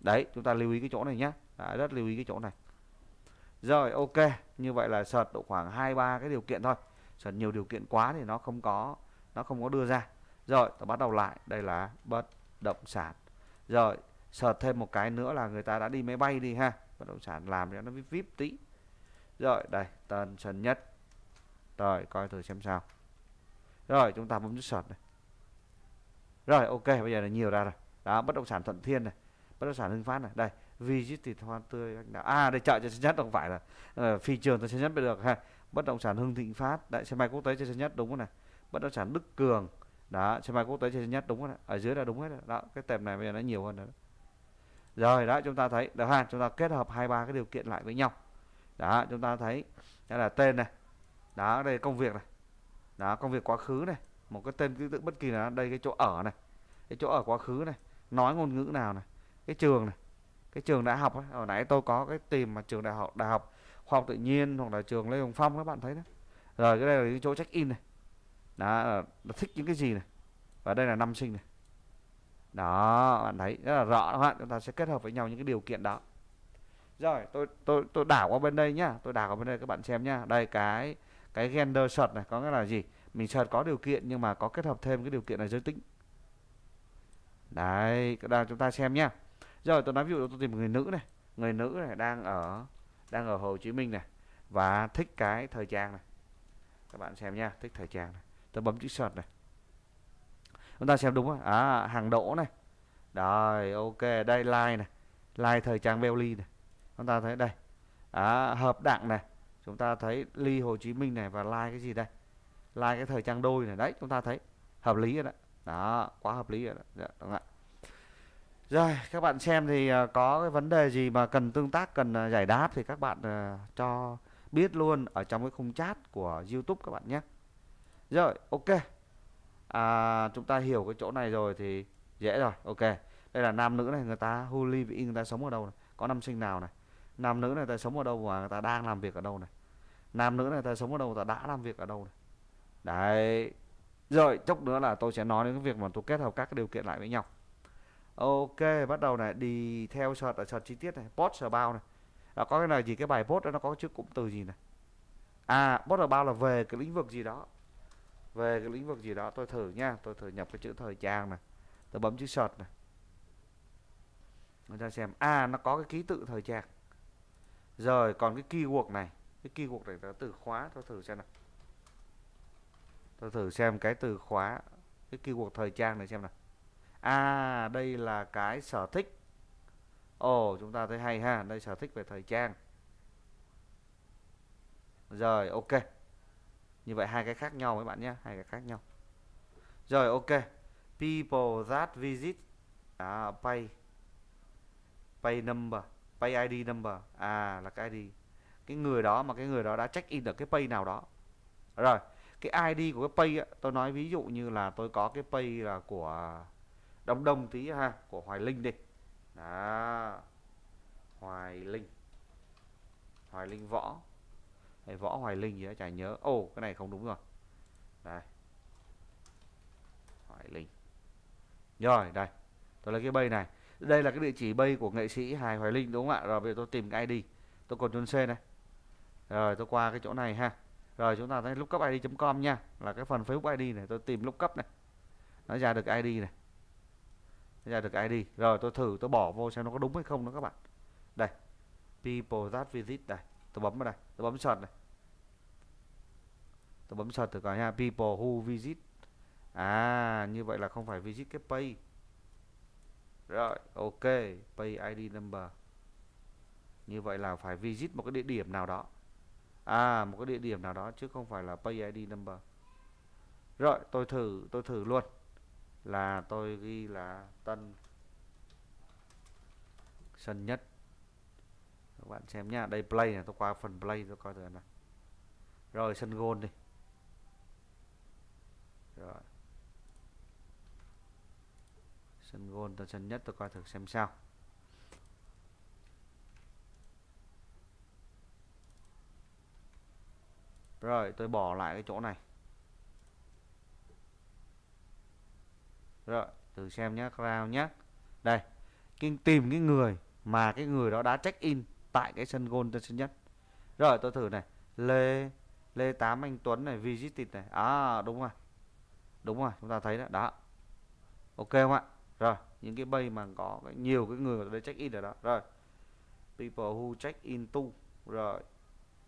đấy chúng ta lưu ý cái chỗ này nhá rất lưu ý cái chỗ này rồi ok như vậy là sợt độ khoảng hai ba cái điều kiện thôi sợt nhiều điều kiện quá thì nó không có nó không có đưa ra rồi ta bắt đầu lại đây là bất động sản rồi sợt thêm một cái nữa là người ta đã đi máy bay đi ha bất động sản làm cho nó vip vip tí rồi đây tên sân nhất rồi coi thử xem sao rồi chúng ta bấm nút sợt này rồi ok bây giờ là nhiều ra rồi đó bất động sản thuận thiên này bất động sản hưng phát này đây visit chứ thịt hoa tươi anh đã à đây chợ cho nhất không phải là uh, phi trường cho nhất mới được ha bất động sản hưng thịnh phát đại sân bay quốc tế cho nhất đúng không này bất động sản đức cường đó sân bay quốc tế cho nhất đúng không này ở dưới là đúng hết rồi. đó cái tệp này bây giờ nó nhiều hơn rồi rồi đó chúng ta thấy được ha chúng ta kết hợp hai ba cái điều kiện lại với nhau đó chúng ta thấy đó là tên này đó đây công việc này đó công việc quá khứ này một cái tên ký tự bất kỳ là đây cái chỗ ở này cái chỗ ở quá khứ này nói ngôn ngữ nào này cái trường này cái trường đại học ấy, hồi nãy tôi có cái tìm mà trường đại học đại học khoa học tự nhiên hoặc là trường Lê Hồng Phong các bạn thấy đấy rồi cái đây là cái chỗ check in này đó là thích những cái gì này và đây là năm sinh này đó bạn thấy rất là rõ các bạn chúng ta sẽ kết hợp với nhau những cái điều kiện đó rồi tôi tôi tôi đảo qua bên đây nhá tôi đảo qua bên đây các bạn xem nhá đây cái cái gender search này có nghĩa là gì mình search có điều kiện nhưng mà có kết hợp thêm cái điều kiện là giới tính đấy chúng ta xem nhá rồi tôi nói ví dụ tôi tìm người nữ này người nữ này đang ở đang ở Hồ Chí Minh này và thích cái thời trang này các bạn xem nha thích thời trang này tôi bấm chữ search này chúng ta xem đúng không à hàng đỗ này rồi ok đây like này like thời trang Belly này chúng ta thấy đây à, hợp đặng này chúng ta thấy ly Hồ Chí Minh này và like cái gì đây like cái thời trang đôi này đấy chúng ta thấy hợp lý rồi đó đó quá hợp lý rồi đó, dạ, đó rồi, các bạn xem thì ờ, có cái vấn đề gì mà cần tương tác, cần ờ, giải đáp thì các bạn ờ, cho biết luôn ở trong cái khung chat của YouTube các bạn nhé. Rồi, ok. À, chúng ta hiểu cái chỗ này rồi thì dễ rồi, ok. Đây là nam nữ này, người ta Huli vị người ta sống ở đâu này, có năm sinh nào này. Nam nữ này người ta sống ở đâu mà người ta đang làm việc ở đâu này. Nam nữ này người ta sống ở đâu ta đã làm việc ở đâu này. Đấy. Rồi, chốc nữa là tôi sẽ nói đến cái việc mà tôi kết hợp các điều kiện lại với nhau ok bắt đầu này đi theo sợt ở à, sợt chi tiết này post sở bao này à, có cái này gì cái bài post đó nó có chữ cụm từ gì này à post sở bao là về cái lĩnh vực gì đó về cái lĩnh vực gì đó tôi thử nha tôi thử nhập cái chữ thời trang này tôi bấm chữ sợt này người ta xem à nó có cái ký tự thời trang rồi còn cái keyword này cái keyword này là từ khóa tôi thử xem nào tôi thử xem cái từ khóa cái keyword thời trang này xem nào à đây là cái sở thích ồ chúng ta thấy hay ha đây sở thích về thời trang rồi ok như vậy hai cái khác nhau với bạn nhé hai cái khác nhau rồi ok people that visit à, pay pay number pay id number à là cái id cái người đó mà cái người đó đã check in được cái pay nào đó rồi cái id của cái pay á, tôi nói ví dụ như là tôi có cái pay là của đồng đồng tí ha của Hoài Linh đi đó Hoài Linh Hoài Linh võ hay võ Hoài Linh gì đó chả nhớ Ô, oh, cái này không đúng rồi đây Hoài Linh rồi đây tôi lấy cái bay này đây là cái địa chỉ bay của nghệ sĩ hài Hoài Linh đúng không ạ rồi bây giờ tôi tìm cái ID tôi còn chôn C này rồi tôi qua cái chỗ này ha rồi chúng ta thấy lúc cấp id.com nha là cái phần Facebook ID này tôi tìm lúc cấp này nó ra được ID này ra được ID rồi tôi thử tôi bỏ vô xem nó có đúng hay không đó các bạn đây people that visit đây tôi bấm vào đây tôi bấm search này tôi bấm search thử cả nha people who visit à như vậy là không phải visit cái pay rồi ok pay ID number như vậy là phải visit một cái địa điểm nào đó à một cái địa điểm nào đó chứ không phải là pay ID number rồi tôi thử tôi thử luôn là tôi ghi là tân sân nhất các bạn xem nhá đây play này tôi qua phần play tôi coi thử nào rồi sân gôn đi rồi sân gôn tôi sân nhất tôi coi thử xem sao rồi tôi bỏ lại cái chỗ này rồi từ xem nhé crown nhé đây kinh tìm cái người mà cái người đó đã check in tại cái sân gôn tân sân nhất rồi tôi thử này lê lê tám anh tuấn này visited này à đúng rồi đúng rồi chúng ta thấy đó đó ok không ạ rồi những cái bay mà có nhiều cái người ở đây check in ở đó rồi people who check in to rồi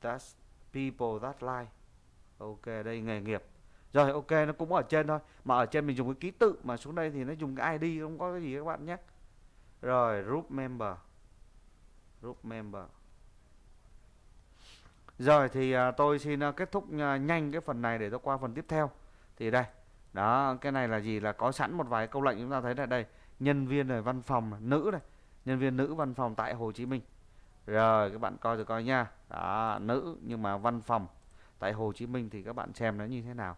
that's people that like ok đây nghề nghiệp rồi ok nó cũng ở trên thôi mà ở trên mình dùng cái ký tự mà xuống đây thì nó dùng cái ID không có cái gì các bạn nhé rồi group member group member rồi thì à, tôi xin à, kết thúc à, nhanh cái phần này để tôi qua phần tiếp theo thì đây đó cái này là gì là có sẵn một vài câu lệnh chúng ta thấy là đây nhân viên này văn phòng nữ này nhân viên nữ văn phòng tại Hồ Chí Minh rồi các bạn coi rồi coi nha đó, nữ nhưng mà văn phòng tại Hồ Chí Minh thì các bạn xem nó như thế nào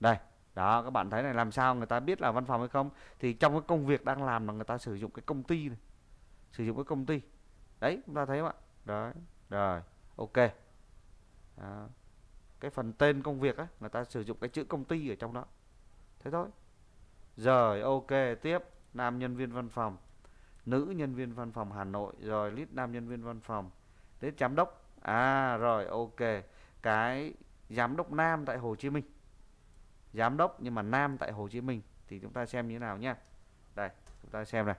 đây đó các bạn thấy này làm sao người ta biết là văn phòng hay không thì trong cái công việc đang làm là người ta sử dụng cái công ty này sử dụng cái công ty đấy chúng ta thấy không ạ đấy rồi ok đó. cái phần tên công việc á người ta sử dụng cái chữ công ty ở trong đó thế thôi rồi ok tiếp nam nhân viên văn phòng nữ nhân viên văn phòng Hà Nội rồi list nam nhân viên văn phòng đến giám đốc à rồi ok cái giám đốc nam tại Hồ Chí Minh giám đốc nhưng mà nam tại Hồ Chí Minh thì chúng ta xem như thế nào nhá đây chúng ta xem này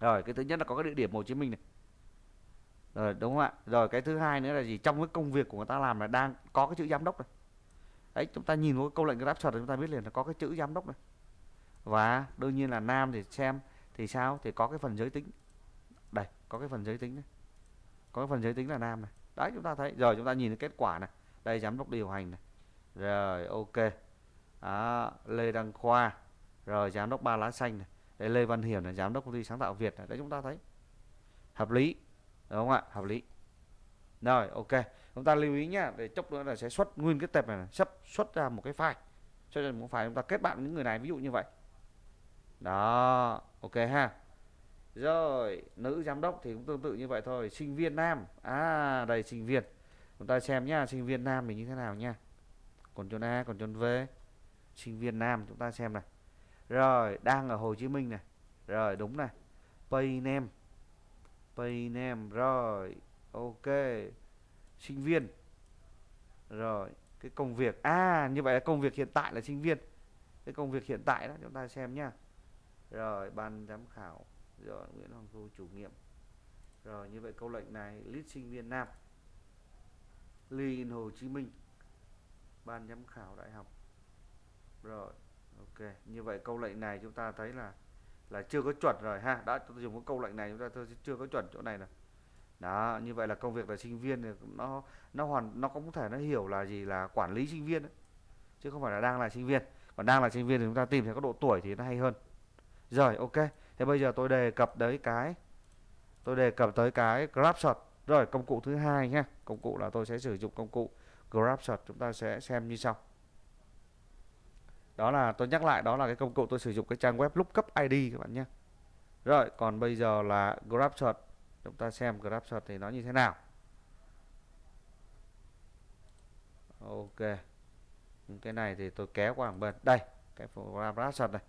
rồi cái thứ nhất là có cái địa điểm Hồ Chí Minh này rồi đúng không ạ rồi cái thứ hai nữa là gì trong cái công việc của người ta làm là đang có cái chữ giám đốc này đấy chúng ta nhìn vào câu lệnh grab chart chúng ta biết liền là có cái chữ giám đốc này và đương nhiên là nam thì xem thì sao thì có cái phần giới tính đây có cái phần giới tính này. có cái phần giới tính là nam này đấy chúng ta thấy rồi chúng ta nhìn cái kết quả này đây giám đốc điều hành này rồi ok à, Lê Đăng Khoa rồi giám đốc ba lá xanh này Đấy, Lê Văn Hiển là giám đốc công ty sáng tạo Việt này. đấy chúng ta thấy hợp lý đúng không ạ hợp lý rồi ok chúng ta lưu ý nhá để chốc nữa là sẽ xuất nguyên cái tập này, sắp xuất ra một cái file cho nên một file chúng ta kết bạn những người này ví dụ như vậy đó ok ha rồi nữ giám đốc thì cũng tương tự như vậy thôi sinh viên nam à đây sinh viên chúng ta xem nhá sinh viên nam mình như thế nào nha còn chọn A còn chọn V sinh viên nam chúng ta xem này rồi đang ở Hồ Chí Minh này rồi đúng này pay name pay name rồi ok sinh viên rồi cái công việc à như vậy là công việc hiện tại là sinh viên cái công việc hiện tại đó chúng ta xem nhá rồi ban giám khảo rồi Nguyễn Hoàng Thu chủ nhiệm rồi như vậy câu lệnh này list sinh viên nam Lin Hồ Chí Minh ban giám khảo đại học rồi ok như vậy câu lệnh này chúng ta thấy là là chưa có chuẩn rồi ha đã tôi dùng cái câu lệnh này chúng ta chưa có chuẩn chỗ này này đó như vậy là công việc là sinh viên thì nó nó hoàn nó cũng thể nó hiểu là gì là quản lý sinh viên ấy. chứ không phải là đang là sinh viên còn đang là sinh viên thì chúng ta tìm thấy có độ tuổi thì nó hay hơn rồi ok thế bây giờ tôi đề cập tới cái tôi đề cập tới cái GrabShot rồi công cụ thứ hai nhé công cụ là tôi sẽ sử dụng công cụ GrabShot chúng ta sẽ xem như sau đó là tôi nhắc lại đó là cái công cụ tôi sử dụng cái trang web lookup ID các bạn nhé rồi còn bây giờ là GrabSearch chúng ta xem GrabSearch thì nó như thế nào ok cái này thì tôi kéo qua một bên đây cái GrabSearch này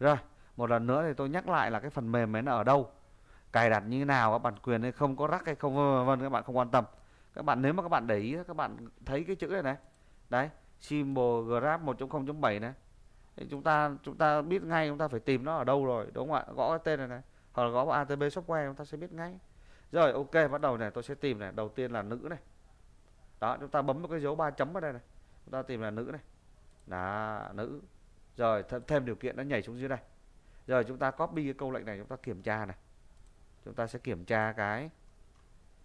rồi một lần nữa thì tôi nhắc lại là cái phần mềm ấy nó ở đâu cài đặt như thế nào các bản quyền hay không có rắc hay không vân vân các bạn không quan tâm các bạn nếu mà các bạn để ý các bạn thấy cái chữ này này đấy symbol graph 1.0.7 này thì chúng ta chúng ta biết ngay chúng ta phải tìm nó ở đâu rồi đúng không ạ gõ cái tên này này hoặc là gõ vào atb software chúng ta sẽ biết ngay rồi ok bắt đầu này tôi sẽ tìm này đầu tiên là nữ này đó chúng ta bấm một cái dấu ba chấm ở đây này chúng ta tìm là nữ này là nữ rồi thêm, thêm điều kiện nó nhảy xuống dưới này rồi chúng ta copy cái câu lệnh này chúng ta kiểm tra này chúng ta sẽ kiểm tra cái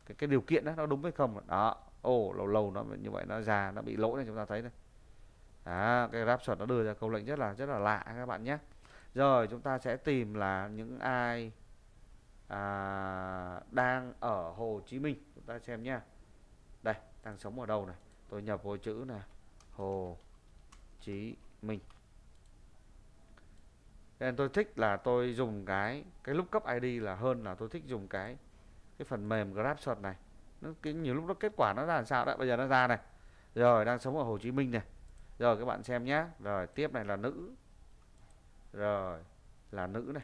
cái, cái điều kiện đó nó đúng hay không đó ồ oh, lâu lâu nó như vậy nó già nó bị lỗi này chúng ta thấy này đó, cái RapSort nó đưa ra câu lệnh rất là rất là lạ các bạn nhé rồi chúng ta sẽ tìm là những ai à, đang ở Hồ Chí Minh chúng ta xem nhé đây đang sống ở đâu này tôi nhập vô chữ này Hồ Chí Minh nên tôi thích là tôi dùng cái cái lúc cấp ID là hơn là tôi thích dùng cái cái phần mềm GrabSort này nó cái nhiều lúc nó kết quả nó ra làm sao đấy bây giờ nó ra này rồi đang sống ở Hồ Chí Minh này rồi các bạn xem nhé rồi tiếp này là nữ rồi là nữ này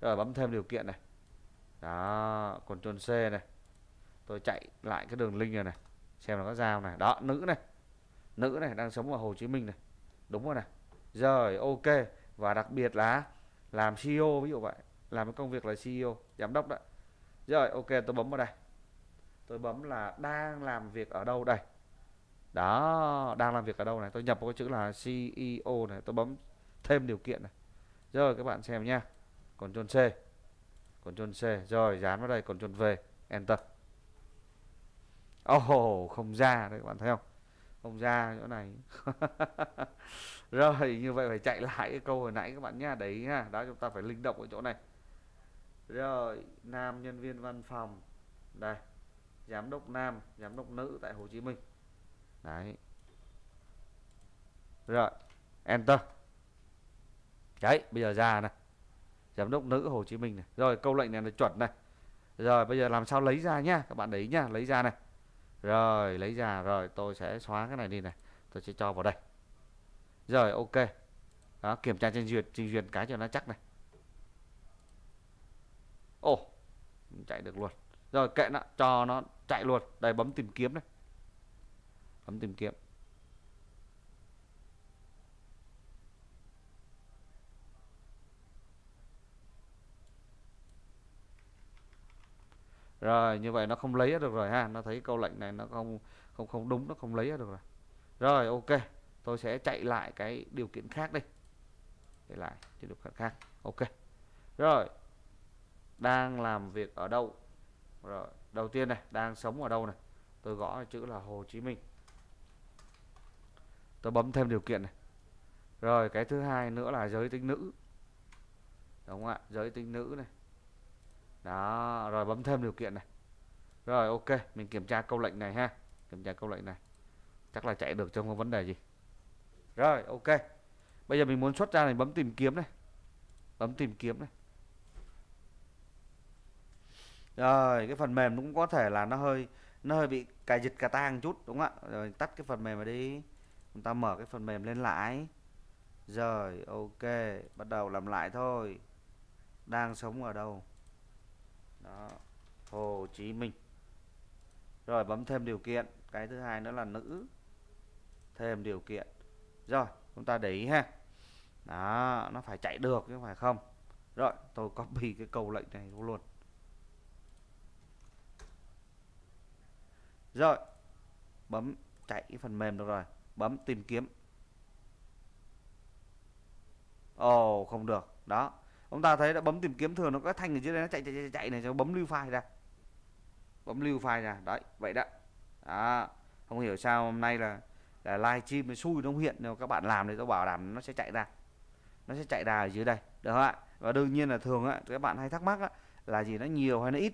rồi bấm thêm điều kiện này đó còn Ctrl C này tôi chạy lại cái đường link này này xem nó có dao này đó nữ này nữ này đang sống ở Hồ Chí Minh này đúng rồi này rồi ok và đặc biệt là làm CEO ví dụ vậy làm cái công việc là CEO giám đốc đó, rồi ok tôi bấm vào đây tôi bấm là đang làm việc ở đâu đây đó đang làm việc ở đâu này tôi nhập một cái chữ là CEO này tôi bấm thêm điều kiện này rồi các bạn xem nhá còn chôn C còn chôn C rồi dán vào đây còn chôn V enter oh không ra đấy các bạn thấy không không ra chỗ này rồi như vậy phải chạy lại cái câu hồi nãy các bạn nhá đấy nha đó chúng ta phải linh động ở chỗ này rồi nam nhân viên văn phòng đây giám đốc nam giám đốc nữ tại Hồ Chí Minh đấy rồi enter đấy bây giờ ra này giám đốc nữ Hồ Chí Minh này rồi câu lệnh này là chuẩn này rồi bây giờ làm sao lấy ra nhá các bạn đấy nhá lấy ra này rồi lấy ra rồi tôi sẽ xóa cái này đi này tôi sẽ cho vào đây rồi ok đó, kiểm tra trên duyệt trình duyệt cái cho nó chắc này ồ chạy được luôn rồi kệ nó cho nó chạy luôn đây bấm tìm kiếm này bấm tìm kiếm rồi như vậy nó không lấy được rồi ha nó thấy câu lệnh này nó không không không đúng nó không lấy được rồi rồi ok tôi sẽ chạy lại cái điều kiện khác đây để lại cái điều kiện khác ok rồi đang làm việc ở đâu rồi đầu tiên này đang sống ở đâu này tôi gõ chữ là Hồ Chí Minh tôi bấm thêm điều kiện này rồi cái thứ hai nữa là giới tính nữ đúng không ạ giới tính nữ này đó rồi bấm thêm điều kiện này rồi ok mình kiểm tra câu lệnh này ha kiểm tra câu lệnh này chắc là chạy được trong không vấn đề gì rồi ok bây giờ mình muốn xuất ra này bấm tìm kiếm này bấm tìm kiếm này rồi cái phần mềm cũng có thể là nó hơi nó hơi bị cài dịch cà tang chút đúng không ạ rồi tắt cái phần mềm này đi chúng ta mở cái phần mềm lên lại rồi ok bắt đầu làm lại thôi đang sống ở đâu đó Hồ Chí Minh rồi bấm thêm điều kiện cái thứ hai nữa là nữ thêm điều kiện rồi chúng ta để ý ha đó nó phải chạy được chứ phải không rồi tôi copy cái câu lệnh này luôn rồi bấm chạy cái phần mềm được rồi bấm tìm kiếm ồ oh, không được đó chúng ta thấy đã bấm tìm kiếm thường nó có thanh ở dưới đây nó chạy chạy chạy, chạy này cho bấm lưu file ra bấm lưu file ra đấy vậy đó đó không hiểu sao hôm nay là là livestream stream xui nó hiện nếu các bạn làm thì tôi bảo đảm nó sẽ chạy ra nó sẽ chạy ra ở dưới đây được không ạ và đương nhiên là thường á các bạn hay thắc mắc á, là gì nó nhiều hay nó ít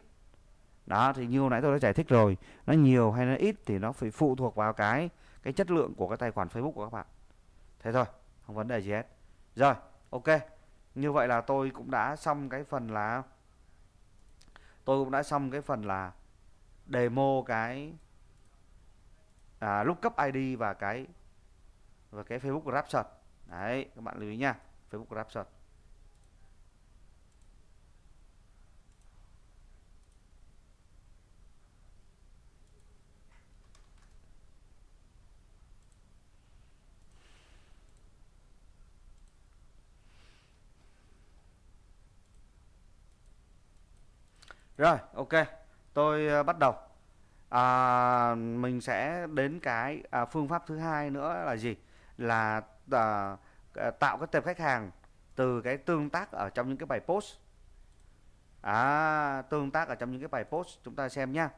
đó thì như hồi nãy tôi đã giải thích rồi nó nhiều hay nó ít thì nó phải phụ thuộc vào cái cái chất lượng của các tài khoản Facebook của các bạn thế thôi không vấn đề gì hết rồi ok như vậy là tôi cũng đã xong cái phần là tôi cũng đã xong cái phần là demo cái à, lúc cấp ID và cái và cái Facebook Grab Search đấy các bạn lưu ý nha Facebook Grab Search Rồi, ok. Tôi ờ, bắt đầu. À, mình sẽ đến cái à, phương pháp thứ hai nữa là gì? Là à, tạo cái tệp khách hàng từ cái tương tác ở trong những cái bài post. À, tương tác ở trong những cái bài post chúng ta xem nhá.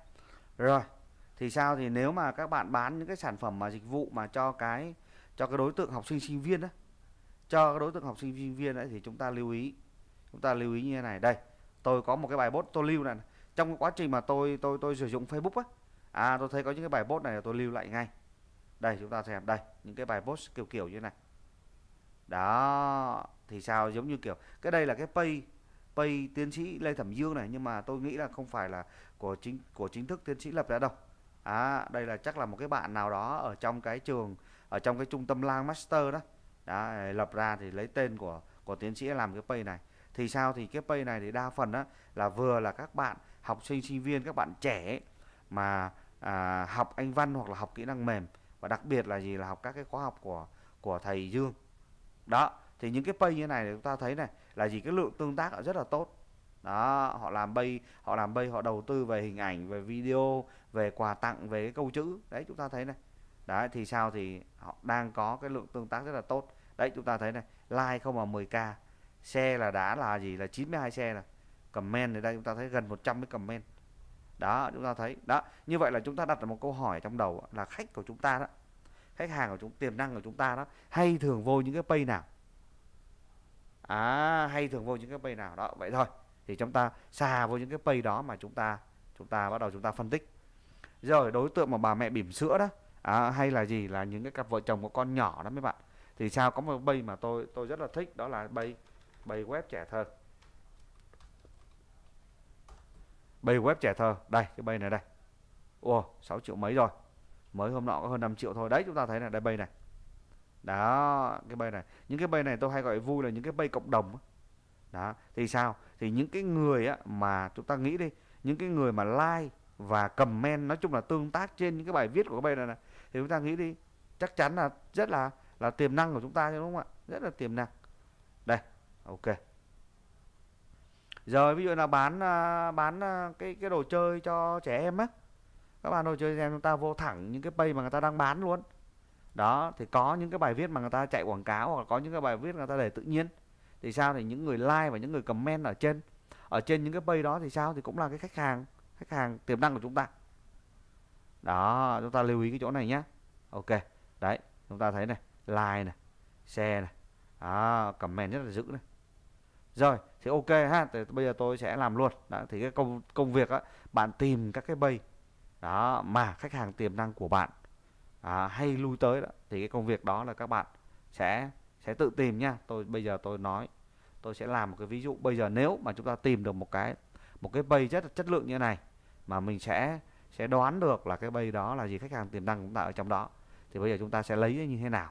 Rồi, thì sao thì nếu mà các bạn bán những cái sản phẩm mà dịch vụ mà cho cái cho cái đối tượng học sinh sinh viên đó, cho cái đối tượng học sinh sinh viên đấy thì chúng ta lưu ý. Chúng ta lưu ý như thế này đây tôi có một cái bài post tôi lưu này trong quá trình mà tôi tôi tôi sử dụng Facebook á à tôi thấy có những cái bài post này tôi lưu lại ngay đây chúng ta xem đây những cái bài post kiểu kiểu như này đó thì sao giống như kiểu cái đây là cái pay pay tiến sĩ lê thẩm dương này nhưng mà tôi nghĩ là không phải là của chính của chính thức tiến sĩ lập ra đâu à đây là chắc là một cái bạn nào đó ở trong cái trường ở trong cái trung tâm lang master đó đã lập ra thì lấy tên của của tiến sĩ làm cái pay này thì sao thì cái pay này thì đa phần á, là vừa là các bạn học sinh sinh viên các bạn trẻ mà à, học anh văn hoặc là học kỹ năng mềm và đặc biệt là gì là học các cái khóa học của của thầy Dương đó thì những cái pay như này chúng ta thấy này là gì cái lượng tương tác họ rất là tốt đó họ làm bay họ làm bay họ đầu tư về hình ảnh về video về quà tặng về cái câu chữ đấy chúng ta thấy này đấy thì sao thì họ đang có cái lượng tương tác rất là tốt đấy chúng ta thấy này like không mà 10k xe là đã là gì là 92 xe này comment ở đây chúng ta thấy gần 100 cái comment đó chúng ta thấy đó như vậy là chúng ta đặt một câu hỏi trong đầu là khách của chúng ta đó khách hàng của chúng tiềm năng của chúng ta đó hay thường vô những cái pay nào à hay thường vô những cái pay nào đó vậy thôi thì chúng ta xà vô những cái pay đó mà chúng ta chúng ta bắt đầu chúng ta phân tích rồi đối tượng mà bà mẹ bỉm sữa đó à, hay là gì là những cái cặp vợ chồng có con nhỏ đó mấy bạn thì sao có một bay mà tôi tôi rất là thích đó là bay bay web trẻ thơ bay web trẻ thơ đây cái bay này đây ồ 6 triệu mấy rồi mới hôm nọ có hơn 5 triệu thôi đấy chúng ta thấy là đây bay này đó cái bay này những cái bay này tôi hay gọi vui là những cái bay cộng đồng đó thì sao thì những cái người á, mà chúng ta nghĩ đi những cái người mà like và comment nói chung là tương tác trên những cái bài viết của cái bay này, này thì chúng ta nghĩ đi chắc chắn là rất là là tiềm năng của chúng ta đúng không ạ rất là tiềm năng ok rồi ví dụ là bán à, bán à, cái cái đồ chơi cho trẻ em á các bạn đồ chơi trẻ em chúng ta vô thẳng những cái page mà người ta đang bán luôn đó thì có những cái bài viết mà người ta chạy quảng cáo hoặc là có những cái bài viết người ta để tự nhiên thì sao thì những người like và những người comment ở trên ở trên những cái page đó thì sao thì cũng là cái khách hàng khách hàng tiềm năng của chúng ta đó chúng ta lưu ý cái chỗ này nhé ok đấy chúng ta thấy này like này share này đó, comment rất là dữ này rồi thì ok ha thì bây giờ tôi sẽ làm luôn đó, thì cái công công việc á bạn tìm các cái bay đó mà khách hàng tiềm năng của bạn à, hay lui tới đó thì cái công việc đó là các bạn sẽ sẽ tự tìm nha tôi bây giờ tôi nói tôi sẽ làm một cái ví dụ bây giờ nếu mà chúng ta tìm được một cái một cái bay rất là chất lượng như này mà mình sẽ sẽ đoán được là cái bay đó là gì khách hàng tiềm năng chúng ta ở trong đó thì bây giờ chúng ta sẽ lấy như thế nào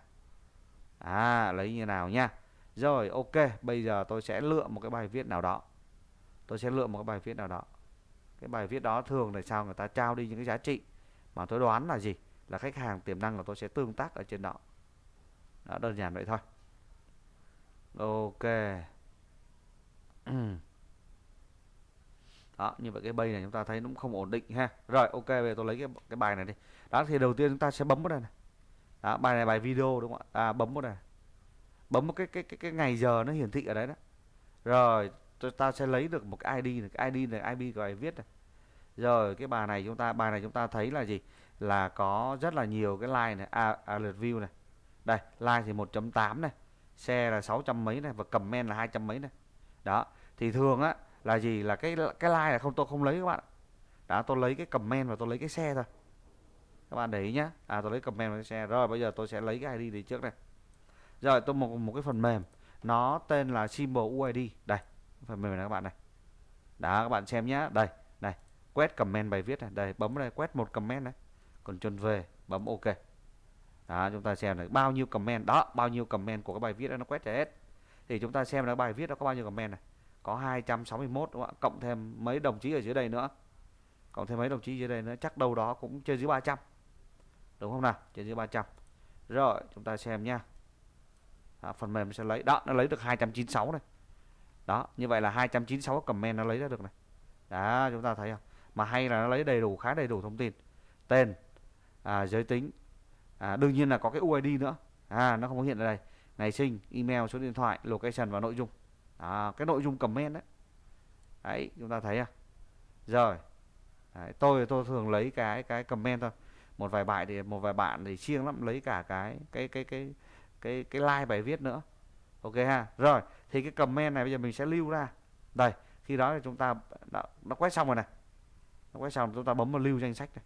à lấy như thế nào nha rồi ok bây giờ tôi sẽ lựa một cái bài viết nào đó tôi sẽ lựa một cái bài viết nào đó cái bài viết đó thường là sao người ta trao đi những cái giá trị mà tôi đoán là gì là khách hàng tiềm năng là tôi sẽ tương tác ở trên đó đó đơn giản vậy thôi ok đó như vậy cái bay này chúng ta thấy nó cũng không ổn định ha rồi ok bây giờ tôi lấy cái cái bài này đi đó thì đầu tiên chúng ta sẽ bấm vào đây này đó, bài này bài video đúng không ạ à, bấm vào đây này bấm một cái cái cái, cái ngày giờ nó hiển thị ở đấy đó rồi tôi tao sẽ lấy được một cái ID cái ID này IP ai viết này rồi cái bài này chúng ta bài này chúng ta thấy là gì là có rất là nhiều cái like này à, à lượt view này đây like thì 1.8 này xe là 600 mấy này và comment là 200 mấy này đó thì thường á là gì là cái cái like là không tôi không lấy các bạn đã tôi lấy cái comment và tôi lấy cái xe thôi các bạn để ý nhá à tôi lấy comment và cái share rồi bây giờ tôi sẽ lấy cái ID này trước này rồi tôi một một cái phần mềm nó tên là symbol UID đây phần mềm này các bạn này đó các bạn xem nhá đây này quét comment bài viết này đây bấm đây quét một comment này còn chân về bấm ok đó chúng ta xem này bao nhiêu comment đó bao nhiêu comment của các bài viết đó nó quét hết thì chúng ta xem là bài viết đó có bao nhiêu comment này có 261 đúng không ạ cộng thêm mấy đồng chí ở dưới đây nữa cộng thêm mấy đồng chí dưới đây nữa chắc đâu đó cũng trên dưới 300 đúng không nào trên dưới 300 rồi chúng ta xem nha à, phần mềm sẽ lấy đó nó lấy được 296 này đó như vậy là 296 comment nó lấy ra được này đó chúng ta thấy không mà hay là nó lấy đầy đủ khá đầy đủ thông tin tên à, giới tính à, đương nhiên là có cái UID nữa à nó không có hiện ở đây ngày sinh email số điện thoại location và nội dung à, cái nội dung comment đấy đấy chúng ta thấy à rồi đấy, tôi tôi thường lấy cái cái comment thôi một vài bài thì một vài bạn thì siêng lắm lấy cả cái cái cái cái cái cái like bài viết nữa ok ha rồi thì cái comment này bây giờ mình sẽ lưu ra đây khi đó thì chúng ta đã, nó quét xong rồi này nó quét xong chúng ta bấm vào lưu danh sách này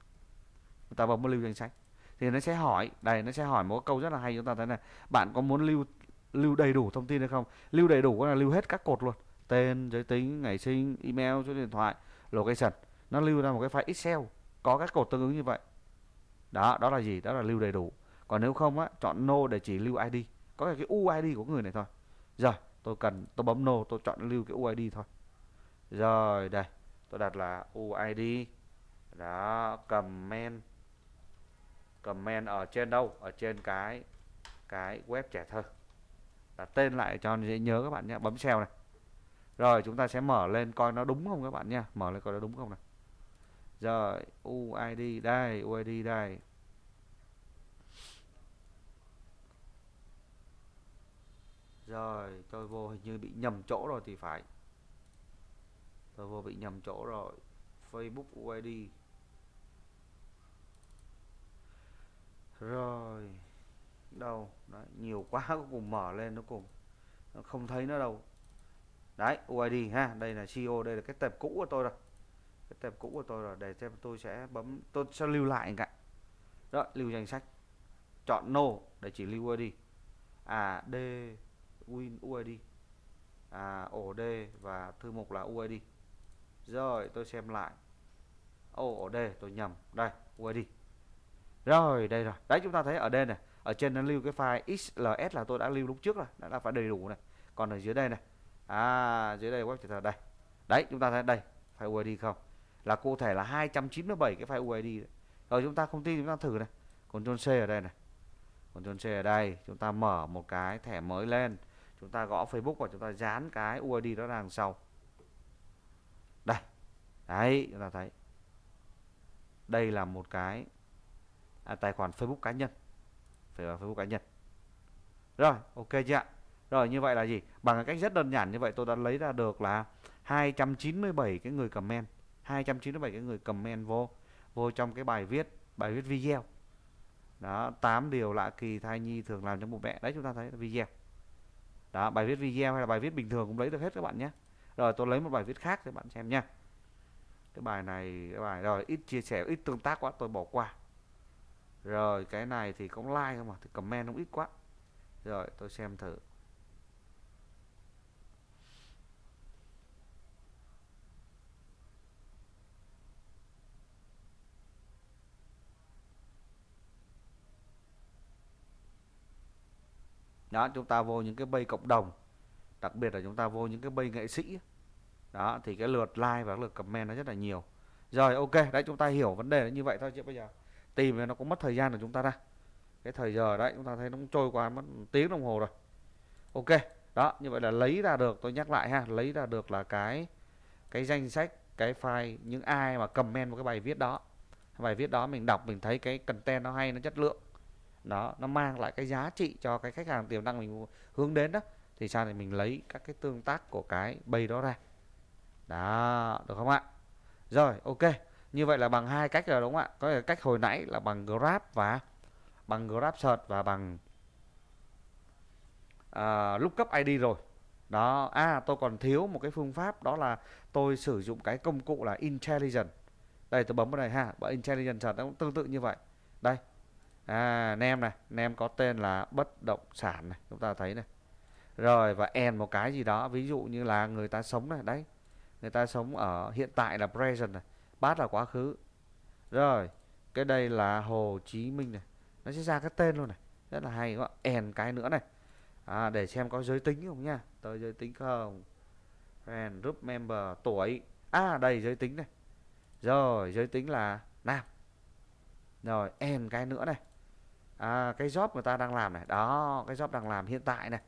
chúng ta bấm vào lưu danh sách thì nó sẽ hỏi đây nó sẽ hỏi một câu rất là hay chúng ta thấy này bạn có muốn lưu lưu đầy đủ thông tin hay không lưu đầy đủ là lưu hết các cột luôn tên giới tính ngày sinh email số điện thoại location nó lưu ra một cái file excel có các cột tương ứng như vậy đó đó là gì đó là lưu đầy đủ còn nếu không á chọn no để chỉ lưu id có cái, cái uid của người này thôi rồi tôi cần tôi bấm no tôi chọn lưu cái uid thôi rồi đây tôi đặt là uid đó comment comment ở trên đâu ở trên cái cái web trẻ thơ đặt tên lại cho dễ nhớ các bạn nhé bấm share này rồi chúng ta sẽ mở lên coi nó đúng không các bạn nha mở lên coi nó đúng không này rồi uid đây uid đây rồi tôi vô hình như bị nhầm chỗ rồi thì phải tôi vô bị nhầm chỗ rồi Facebook UID rồi đâu đấy, nhiều quá cuối cùng mở lên nó cùng nó không thấy nó đâu đấy UID ha đây là CEO đây là cái tệp cũ của tôi rồi cái tệp cũ của tôi rồi để xem tôi sẽ bấm tôi sẽ lưu lại cả đó lưu danh sách chọn no để chỉ lưu UID à D Win UID à, ổ D và thư mục là UID rồi tôi xem lại ô ổ D tôi nhầm đây UID rồi đây rồi đấy chúng ta thấy ở đây này ở trên nó lưu cái file XLS là tôi đã lưu lúc trước rồi đã là phải đầy đủ này còn ở dưới đây này à dưới đây web là đây đấy chúng ta thấy đây file UID không là cụ thể là 297 cái file UID rồi chúng ta không tin chúng ta thử này Ctrl C ở đây này Ctrl C ở đây chúng ta mở một cái thẻ mới lên chúng ta gõ Facebook và chúng ta dán cái UID đó ra đằng sau đây đấy chúng ta thấy đây là một cái à, tài khoản Facebook cá nhân phải là Facebook cá nhân rồi ok chưa ạ rồi như vậy là gì bằng cách rất đơn giản như vậy tôi đã lấy ra được là 297 cái người comment 297 cái người comment vô vô trong cái bài viết bài viết video đó 8 điều lạ kỳ thai nhi thường làm cho bố mẹ đấy chúng ta thấy là video đó bài viết video hay là bài viết bình thường cũng lấy được hết các bạn nhé rồi tôi lấy một bài viết khác cho bạn xem nha cái bài này cái bài rồi ít chia sẻ ít tương tác quá tôi bỏ qua rồi cái này thì cũng like không mà thì comment cũng ít quá rồi tôi xem thử đó chúng ta vô những cái bay cộng đồng đặc biệt là chúng ta vô những cái bay nghệ sĩ đó thì cái lượt like và lượt comment nó rất là nhiều rồi ok đấy chúng ta hiểu vấn đề như vậy thôi chứ bây giờ tìm thì nó cũng mất thời gian của chúng ta ra cái thời giờ đấy chúng ta thấy nó cũng trôi qua mất tiếng đồng hồ rồi ok đó như vậy là lấy ra được tôi nhắc lại ha lấy ra được là cái cái danh sách cái file những ai mà comment một cái bài viết đó bài viết đó mình đọc mình thấy cái content nó hay nó chất lượng đó nó mang lại cái giá trị cho cái khách hàng tiềm năng mình hướng đến đó thì sao thì mình lấy các cái tương tác của cái bay đó ra đó được không ạ rồi ok như vậy là bằng hai cách rồi đúng không ạ có thể cách hồi nãy là bằng grab và bằng grab search và bằng uh, à, lúc cấp id rồi đó à tôi còn thiếu một cái phương pháp đó là tôi sử dụng cái công cụ là intelligence. đây tôi bấm vào đây ha và intelligence search nó cũng tương tự như vậy đây à, nem này nem có tên là bất động sản này chúng ta thấy này rồi và and một cái gì đó ví dụ như là người ta sống này đấy người ta sống ở hiện tại là present này past là quá khứ rồi cái đây là Hồ Chí Minh này nó sẽ ra cái tên luôn này rất là hay các bạn and cái nữa này à, để xem có giới tính không nha tới giới tính không and group member tuổi à đây giới tính này rồi giới tính là nam rồi and cái nữa này à, cái job người ta đang làm này đó cái job đang làm hiện tại này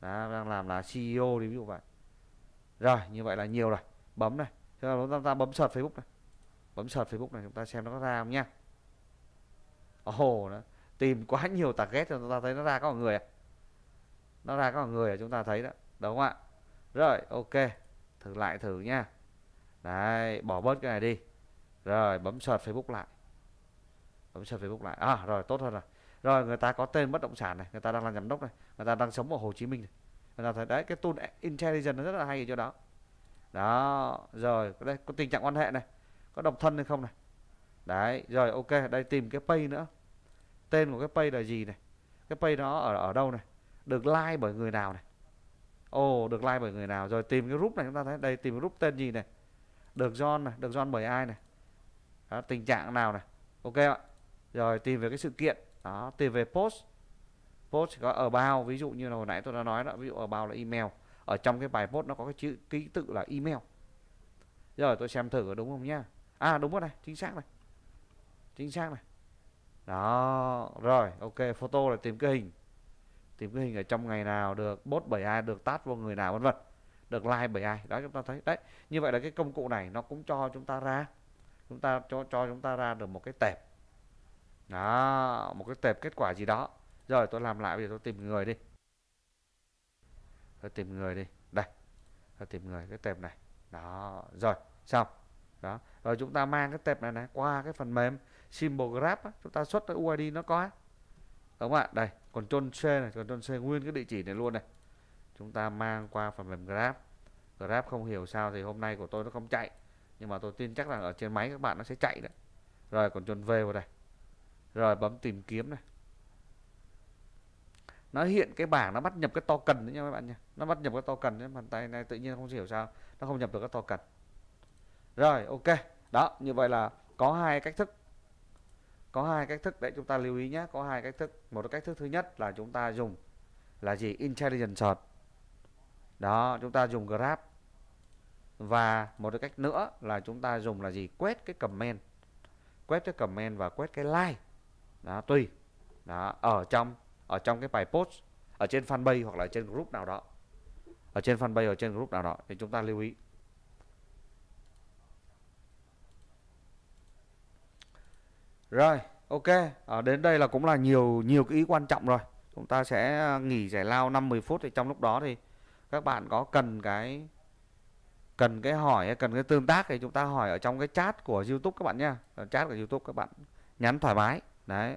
đó, đang làm là CEO đi ví dụ vậy rồi như vậy là nhiều rồi bấm này chúng ta, ta bấm sợt Facebook này bấm sợt Facebook này chúng ta xem nó có ra không nha ồ oh, nó tìm quá nhiều target cho chúng ta thấy nó ra có một người à? nó ra có một người à? chúng ta thấy đó đúng không ạ rồi ok thử lại thử nha đấy bỏ bớt cái này đi rồi bấm sợt Facebook lại bấm sợt Facebook lại à rồi tốt hơn rồi rồi người ta có tên bất động sản này người ta đang là giám đốc này người ta đang sống ở Hồ Chí Minh này người ta thấy đấy cái tool intelligence nó rất là hay ở chỗ đó đó rồi đây có tình trạng quan hệ này có độc thân hay không này đấy rồi ok đây tìm cái pay nữa tên của cái pay là gì này cái pay đó ở ở đâu này được like bởi người nào này ồ oh, được like bởi người nào rồi tìm cái group này chúng ta thấy đây tìm group tên gì này được John này được John bởi ai này đó, tình trạng nào này ok ạ rồi tìm về cái sự kiện đó tùy về post post có ở bao ví dụ như là hồi nãy tôi đã nói đó ví dụ ở bao là email ở trong cái bài post nó có cái chữ ký tự là email rồi tôi xem thử đúng không nhá à đúng rồi này chính xác này chính xác này đó rồi ok photo là tìm cái hình tìm cái hình ở trong ngày nào được post bởi ai được tát vào người nào vân vân được like bởi ai đó chúng ta thấy đấy như vậy là cái công cụ này nó cũng cho chúng ta ra chúng ta cho cho chúng ta ra được một cái tệp đó một cái tệp kết quả gì đó rồi tôi làm lại bây giờ tôi tìm người đi tôi tìm người đi đây tôi tìm người cái tệp này đó rồi xong đó rồi chúng ta mang cái tệp này này qua cái phần mềm symbol graph á, chúng ta xuất cái uid nó có đúng không ạ đây còn trôn c này còn trôn c nguyên cái địa chỉ này luôn này chúng ta mang qua phần mềm graph graph không hiểu sao thì hôm nay của tôi nó không chạy nhưng mà tôi tin chắc là ở trên máy các bạn nó sẽ chạy đấy rồi còn trôn v vào đây rồi bấm tìm kiếm này nó hiện cái bảng nó bắt nhập cái to cần đấy nha các bạn nha nó bắt nhập cái to cần đấy bàn tay này tự nhiên không hiểu sao nó không nhập được cái to cần rồi ok đó như vậy là có hai cách thức có hai cách thức để chúng ta lưu ý nhé có hai cách thức một cách thức thứ nhất là chúng ta dùng là gì intelligent search đó chúng ta dùng grab và một cái cách nữa là chúng ta dùng là gì quét cái comment quét cái comment và quét cái like đó tùy đó ở trong ở trong cái bài post ở trên fanpage hoặc là trên group nào đó ở trên fanpage ở trên group nào đó thì chúng ta lưu ý rồi ok ở ờ, đến đây là cũng là nhiều nhiều cái ý quan trọng rồi chúng ta sẽ ờ, nghỉ giải lao 5-10 phút thì trong lúc đó thì các bạn có cần cái cần cái hỏi hay cần cái tương tác thì chúng ta hỏi ở trong cái chat của YouTube các bạn nha ờ, chat của YouTube các bạn nhắn thoải mái đấy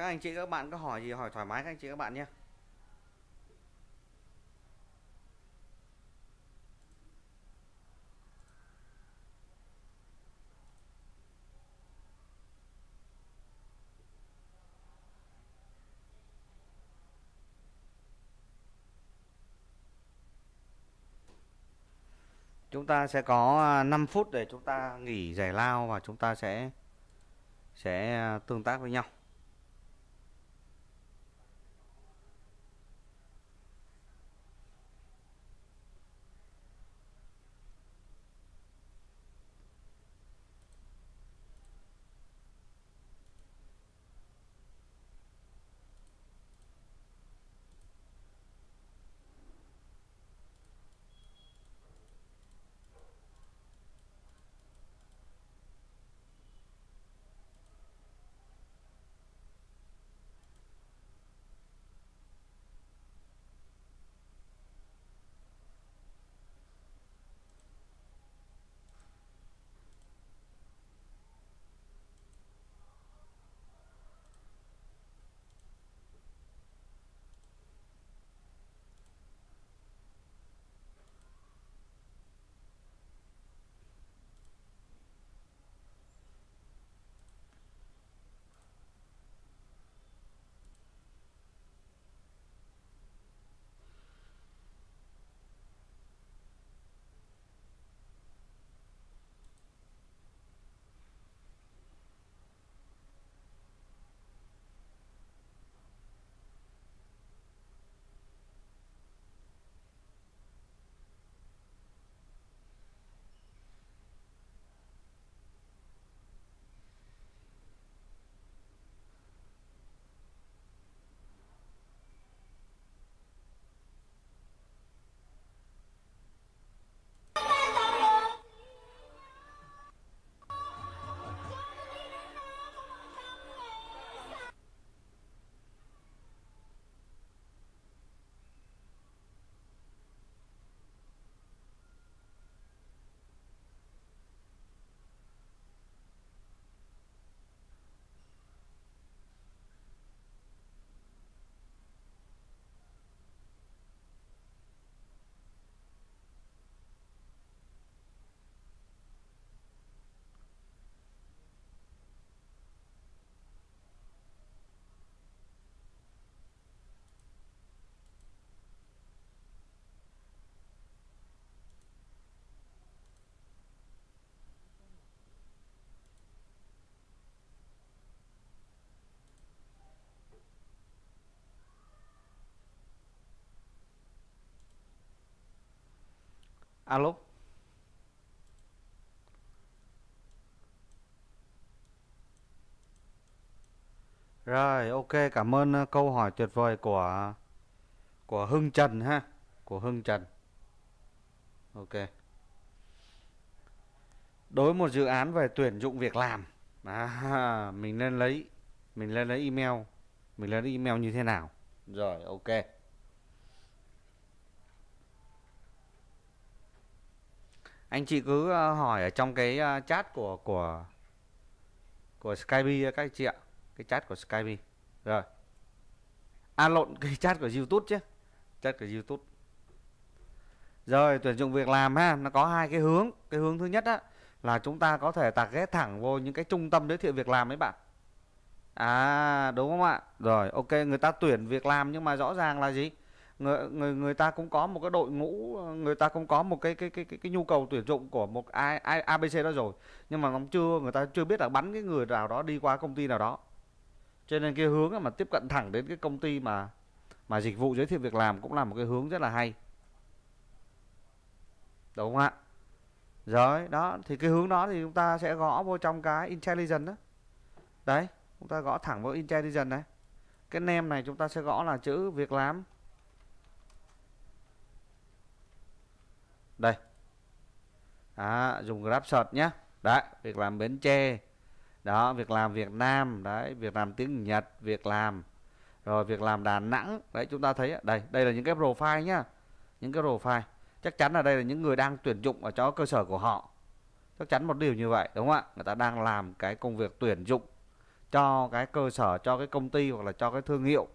các anh chị các bạn có hỏi gì hỏi thoải mái các anh chị các bạn nhé chúng ta sẽ có 5 à, phút để chúng ta nghỉ giải lao và chúng ta sẽ sẽ à, tương tác với nhau alo Rồi, ok, cảm ơn ờ, câu hỏi tuyệt vời của của Hưng Trần ha, của Hưng Trần. Ok. Đối một dự án về tuyển dụng việc làm, à, mình nên lấy mình lên lấy email, mình lên lấy email như thế nào? Rồi, ok. anh chị cứ ờ, hỏi ở trong cái ờ, chat của của của Skype ờ, các chị ạ cái chat của Skype rồi à lộn cái chat của YouTube chứ chat của YouTube rồi tuyển dụng việc làm ha nó có hai cái hướng cái hướng thứ nhất á là chúng ta có thể tạc ghét thẳng vô những cái trung tâm giới thiệu việc làm ấy bạn à đúng không ạ rồi ok người ta tuyển việc làm nhưng mà rõ ràng là gì người người người ta cũng có một cái đội ngũ người ta cũng có một cái cái cái cái, cái nhu cầu tuyển dụng của một ai, ai ABC đó rồi nhưng mà nó chưa người ta chưa biết là bắn cái người nào đó đi qua công ty nào đó cho nên cái hướng mà tiếp cận thẳng đến cái công ty mà mà dịch vụ giới thiệu việc làm cũng là một cái hướng rất là hay đúng không ạ rồi đó thì cái hướng đó thì chúng ta sẽ gõ vô trong cái intelligence đó đấy chúng ta gõ thẳng vô intelligence này cái nem này chúng ta sẽ gõ là chữ việc làm đây đó, dùng grab search nhé đấy việc làm bến tre đó việc làm việt nam đấy việc làm tiếng nhật việc làm rồi việc làm đà nẵng đấy chúng ta thấy đây đây là những cái profile nhá những cái profile chắc chắn là đây là những người đang tuyển dụng ở cho cơ sở của họ chắc chắn một điều như vậy đúng không ạ người ta đang làm cái công việc tuyển dụng cho cái cơ sở cho cái công ty hoặc là cho cái thương hiệu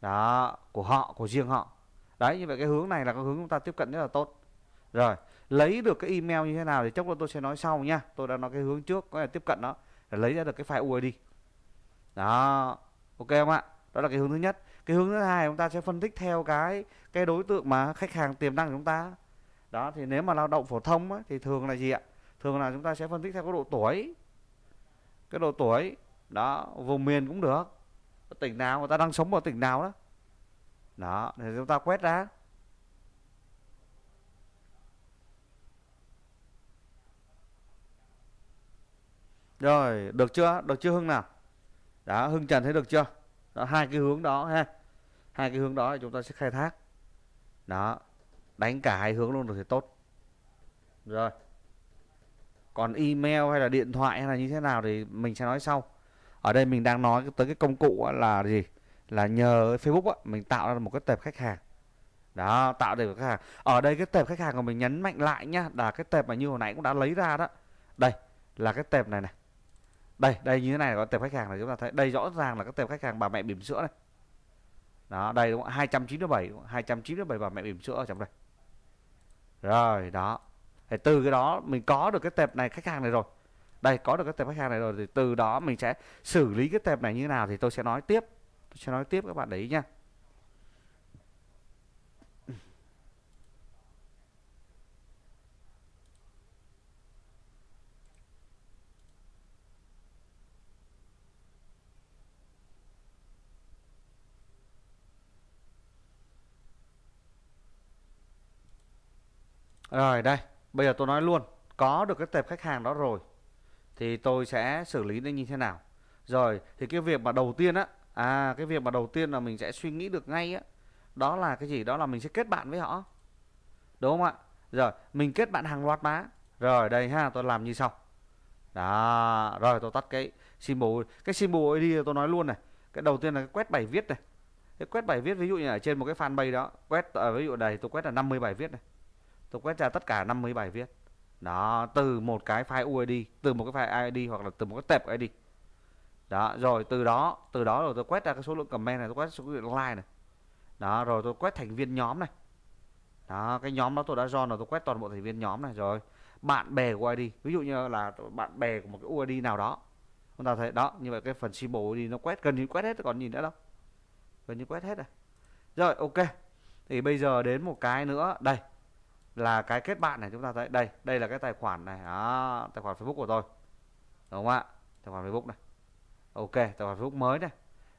đó của họ của riêng họ đấy như vậy cái hướng này là cái hướng chúng ta tiếp cận rất là tốt rồi, lấy được cái email như thế nào thì chắc là tôi sẽ nói sau nha. Tôi đã nói cái hướng trước có là tiếp cận nó để lấy ra được cái file UID. Đó, ok không ạ? Đó là cái hướng thứ nhất. Cái hướng thứ hai chúng ta sẽ phân tích theo cái cái đối tượng mà khách hàng tiềm năng của chúng ta. Đó thì nếu mà lao động phổ thông ấy, thì thường là gì ạ? Thường là chúng ta sẽ phân tích theo cái độ tuổi. Cái độ tuổi, đó, vùng miền cũng được. tỉnh nào người ta đang sống ở tỉnh nào đó. Đó, thì chúng ta quét ra Rồi, được chưa? Được chưa Hưng nào? Đó, Hưng Trần thấy được chưa? Đó, hai cái hướng đó ha. Hai cái hướng đó chúng ta sẽ khai thác. Đó. Đánh cả hai hướng luôn được thì tốt. Rồi. Còn email hay là điện thoại hay là như thế nào thì mình sẽ nói sau. Ở đây mình đang nói tới cái công cụ là gì? Là nhờ Facebook á, mình tạo ra một cái tệp khách hàng. Đó, tạo được khách hàng. Ở đây cái tệp khách hàng của mình nhấn mạnh lại nhá, là cái tệp mà như hồi nãy cũng đã lấy ra đó. Đây, là cái tệp này này đây đây như thế này là có tệp khách hàng này chúng ta thấy đây rõ ràng là các tệp khách hàng bà mẹ bỉm sữa này đó đây đúng không? 297 đúng không? 297 bà mẹ bỉm sữa ở trong đây rồi đó thì từ cái đó mình có được cái tệp này khách hàng này rồi đây có được cái tệp khách hàng này rồi thì từ đó mình sẽ xử lý cái tệp này như thế nào thì tôi sẽ nói tiếp tôi sẽ nói tiếp các bạn đấy nha Rồi đây, bây giờ tôi nói luôn, có được cái tệp khách hàng đó rồi thì tôi sẽ xử lý nó như thế nào. Rồi thì cái việc mà đầu tiên á, à cái việc mà đầu tiên là mình sẽ suy nghĩ được ngay á, đó là cái gì? Đó là mình sẽ kết bạn với họ. Đúng không ạ? Rồi, mình kết bạn hàng loạt má. Rồi đây ha, tôi làm như sau. Đó, rồi tôi tắt cái symbol, cái symbol ID tôi nói luôn này. Cái đầu tiên là cái quét bài viết này. Cái quét bài viết ví dụ như ở trên một cái fanpage đó, quét ở ờ, ví dụ này tôi quét là 50 bài viết này tôi quét ra tất cả 50 bài viết đó từ một cái file UID từ một cái file ID hoặc là từ một cái tệp ID đó rồi từ đó từ đó rồi tôi quét ra cái số lượng comment này tôi quét số lượng like này đó rồi tôi quét thành viên nhóm này đó cái nhóm đó tôi đã do là tôi quét toàn bộ thành viên nhóm này rồi bạn bè của ID ví dụ như là bạn bè của một cái UID nào đó chúng ta thấy đó như vậy cái phần symbol đi nó quét gần như quét hết còn nhìn nữa đâu gần như quét hết rồi à. rồi ok thì bây giờ đến một cái nữa đây là cái kết bạn này chúng ta thấy đây đây là cái tài khoản này à tài khoản Facebook của tôi đúng không ạ tài khoản Facebook này ok tài khoản Facebook mới này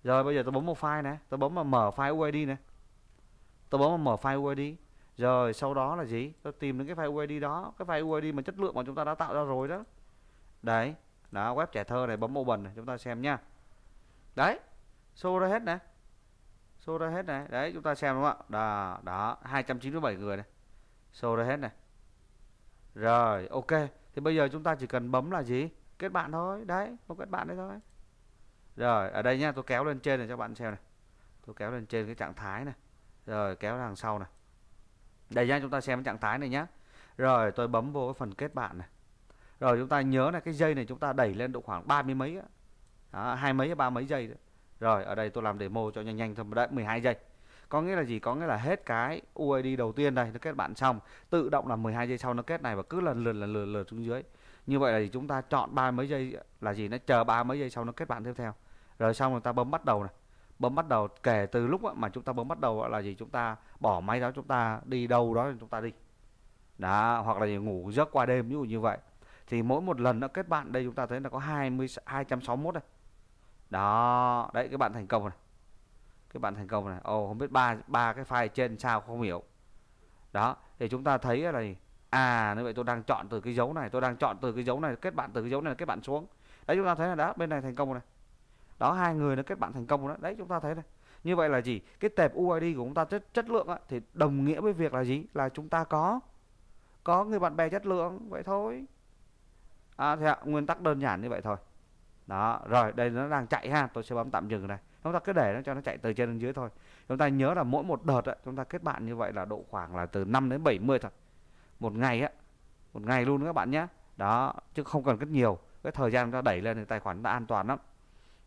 rồi bây giờ tôi bấm một file này tôi bấm vào mở file UID này tôi bấm vào mở file UID rồi sau đó là gì tôi tìm đến cái file UID đó cái file UID mà chất lượng mà chúng ta đã tạo ra rồi đó đấy đó web trẻ thơ này bấm open này chúng ta xem nha đấy show ra hết này show ra hết này đấy chúng ta xem đúng không ạ đó đó 297 người này show ra hết này rồi ok thì bây giờ chúng ta chỉ cần bấm là gì kết bạn thôi đấy một kết bạn đấy thôi rồi ở đây nha tôi kéo lên trên để cho bạn xem này tôi kéo lên trên cái trạng thái này rồi kéo hàng sau này đây nha chúng ta xem cái trạng thái này nhá rồi tôi bấm vô cái phần kết bạn này rồi chúng ta nhớ là cái dây này chúng ta đẩy lên độ khoảng ba mươi mấy á hai mấy ba mấy giây rồi ở đây tôi làm demo cho nhanh nhanh thôi đấy 12 giây có nghĩa là gì có nghĩa là hết cái UID đầu tiên đây nó kết bạn xong tự động là 12 giây sau nó kết này và cứ lần lượt lần lượt lượt xuống dưới như vậy là gì? chúng ta chọn ba mấy giây là gì nó chờ ba mấy giây sau nó kết bạn tiếp theo rồi xong người ta bấm bắt đầu này bấm bắt đầu kể từ lúc mà chúng ta bấm bắt đầu là gì chúng ta bỏ máy đó chúng ta đi đâu đó chúng ta đi đó hoặc là gì? ngủ giấc qua đêm ví dụ như vậy thì mỗi một lần nó kết bạn đây chúng ta thấy là có 20 261 đây đó đấy các bạn thành công rồi các bạn thành công này ồ oh, không biết ba ba cái file trên sao không hiểu đó thì chúng ta thấy là à như vậy tôi đang chọn từ cái dấu này tôi đang chọn từ cái dấu này kết bạn từ cái dấu này kết bạn xuống đấy chúng ta thấy là đó bên này thành công này đó hai người nó kết bạn thành công đó đấy chúng ta thấy này như vậy là gì cái tệp UID của chúng ta chất chất lượng á, thì đồng nghĩa với việc là gì là chúng ta có có người bạn bè chất lượng vậy thôi à, thì ạ, nguyên tắc đơn giản như vậy thôi đó rồi đây nó đang chạy ha tôi sẽ bấm tạm dừng này chúng ta cứ để nó cho nó chạy từ trên đến dưới thôi chúng ta nhớ là mỗi một đợt ấy, chúng ta kết bạn như vậy là độ khoảng là từ 5 đến 70 thôi một ngày á một ngày luôn các bạn nhé đó chứ không cần rất nhiều cái thời gian chúng ta đẩy lên thì tài khoản ta an toàn lắm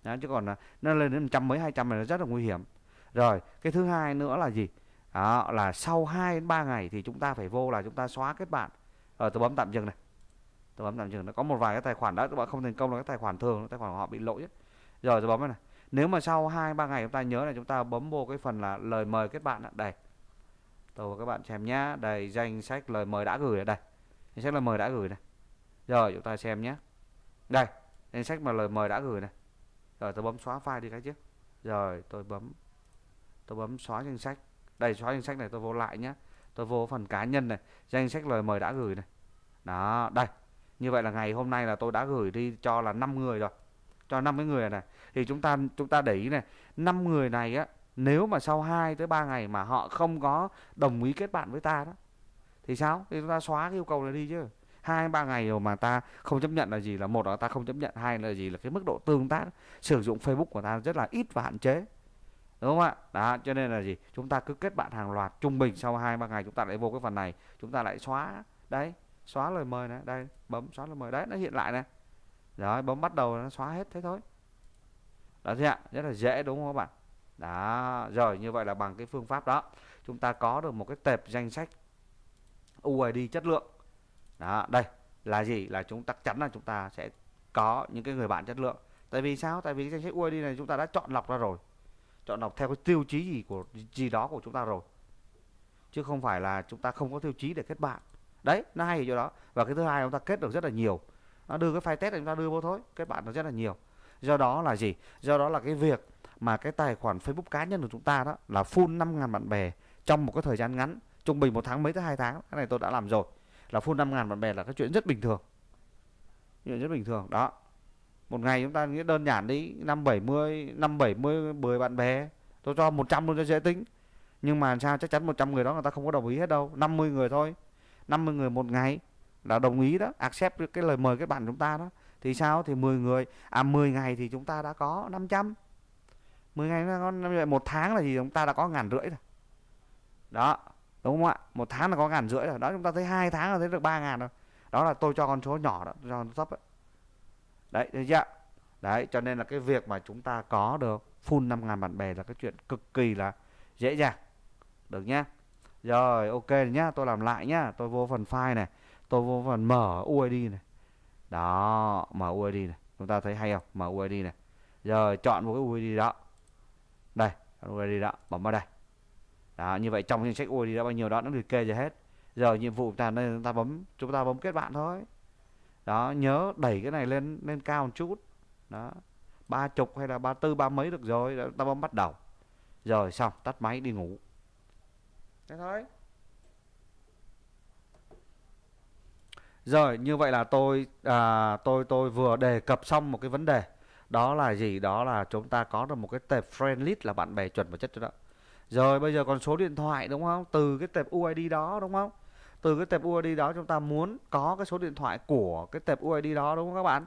đó, chứ còn à, nó lên đến trăm mấy hai trăm này nó rất là nguy hiểm rồi cái thứ hai nữa là gì đó, là sau 2 đến 3 ngày thì chúng ta phải vô là chúng ta xóa kết bạn rồi tôi bấm tạm dừng này tôi bấm tạm dừng nó có một vài cái tài khoản đó các bạn không thành công là cái tài khoản thường tài khoản của họ bị lỗi rồi tôi bấm này nếu mà sau hai ba ngày chúng ta nhớ là chúng ta bấm vô cái phần là lời mời kết bạn đây tôi và các bạn xem nhá đây danh sách lời mời đã gửi ở đây danh sách lời mời đã gửi này rồi chúng ta xem nhé đây danh sách mà lời mời đã gửi này rồi tôi bấm xóa file đi cái chứ rồi tôi bấm tôi bấm xóa danh sách đây xóa danh sách này tôi vô lại nhé tôi vô phần cá nhân này danh sách lời mời đã gửi này đó đây như vậy là ngày hôm nay là tôi đã gửi đi cho là 5 người rồi cho năm cái người này thì chúng ta chúng ta để ý này năm người này á nếu mà sau 2 tới 3 ngày mà họ không có đồng ý kết bạn với ta đó thì sao thì chúng ta xóa cái yêu cầu này đi chứ hai ba ngày rồi mà ta không chấp nhận là gì là một là ta không chấp nhận hai là gì là cái mức độ tương tác sử dụng facebook của ta rất là ít và hạn chế đúng không ạ đó cho nên là gì chúng ta cứ kết bạn hàng loạt trung bình sau hai ba ngày chúng ta lại vô cái phần này chúng ta lại xóa đấy xóa lời mời này đây bấm xóa lời mời đấy nó hiện lại này rồi bấm bắt đầu nó xóa hết thế thôi đó thế ạ rất là dễ đúng không các bạn đó rồi như vậy là bằng cái phương pháp đó chúng ta có được một cái tệp danh sách UID chất lượng đó đây là gì là chúng chắc chắn là chúng ta sẽ có những cái người bạn chất lượng tại vì sao tại vì cái danh sách UID này chúng ta đã chọn lọc ra rồi chọn lọc theo cái tiêu chí gì của gì đó của chúng ta rồi chứ không phải là chúng ta không có tiêu chí để kết bạn đấy nó hay ở chỗ đó và cái thứ hai chúng ta kết được rất là nhiều nó đưa cái file test này chúng ta đưa vô thôi kết bạn nó rất là nhiều do đó là gì do đó là cái việc mà cái tài khoản Facebook cá nhân của chúng ta đó là full 5.000 bạn bè trong một cái thời gian ngắn trung bình một tháng mấy tới hai tháng cái này tôi đã làm rồi là full 5.000 bạn bè là cái chuyện rất bình thường chuyện rất bình thường đó một ngày chúng ta nghĩ đơn giản đi năm bảy mươi năm bảy mươi mười bạn bè tôi cho 100 luôn cho dễ tính nhưng mà sao chắc chắn 100 người đó người ta không có đồng ý hết đâu 50 người thôi 50 người một ngày là đồng ý đó accept cái lời mời các bạn chúng ta đó thì sao thì 10 người à 10 ngày thì chúng ta đã có 500 10 ngày nó có một tháng là gì chúng ta đã có ngàn rưỡi rồi đó đúng không ạ một tháng là có ngàn rưỡi rồi đó chúng ta thấy hai tháng là thấy được ba ngàn rồi đó là tôi cho con số nhỏ đó cho con thấp ấy. đấy thấy chưa đấy cho nên là cái việc mà chúng ta có được full năm ngàn bạn bè là cái chuyện cực kỳ là dễ dàng được nhá rồi ok nhá tôi làm lại nhá tôi vô phần file này tôi vô phần mở uid này đó mở UID này chúng ta thấy hay không mở UID này giờ chọn một cái UID đó đây UID đó bấm vào đây đó như vậy trong danh sách UID đó bao nhiêu đó nó được kê ra hết giờ nhiệm vụ chúng ta nên chúng ta bấm chúng ta bấm kết bạn thôi đó nhớ đẩy cái này lên lên cao một chút đó ba chục hay là ba tư ba mấy được rồi đó, ta bấm bắt đầu rồi xong tắt máy đi ngủ thế thôi Rồi, như vậy là tôi à, tôi tôi vừa đề cập xong một cái vấn đề. Đó là gì? Đó là chúng ta có được một cái tệp friend list là bạn bè chuẩn và chất cho đó. Rồi bây giờ còn số điện thoại đúng không? Từ cái tệp UID đó đúng không? Từ cái tệp UID đó chúng ta muốn có cái số điện thoại của cái tệp UID đó đúng không các bạn?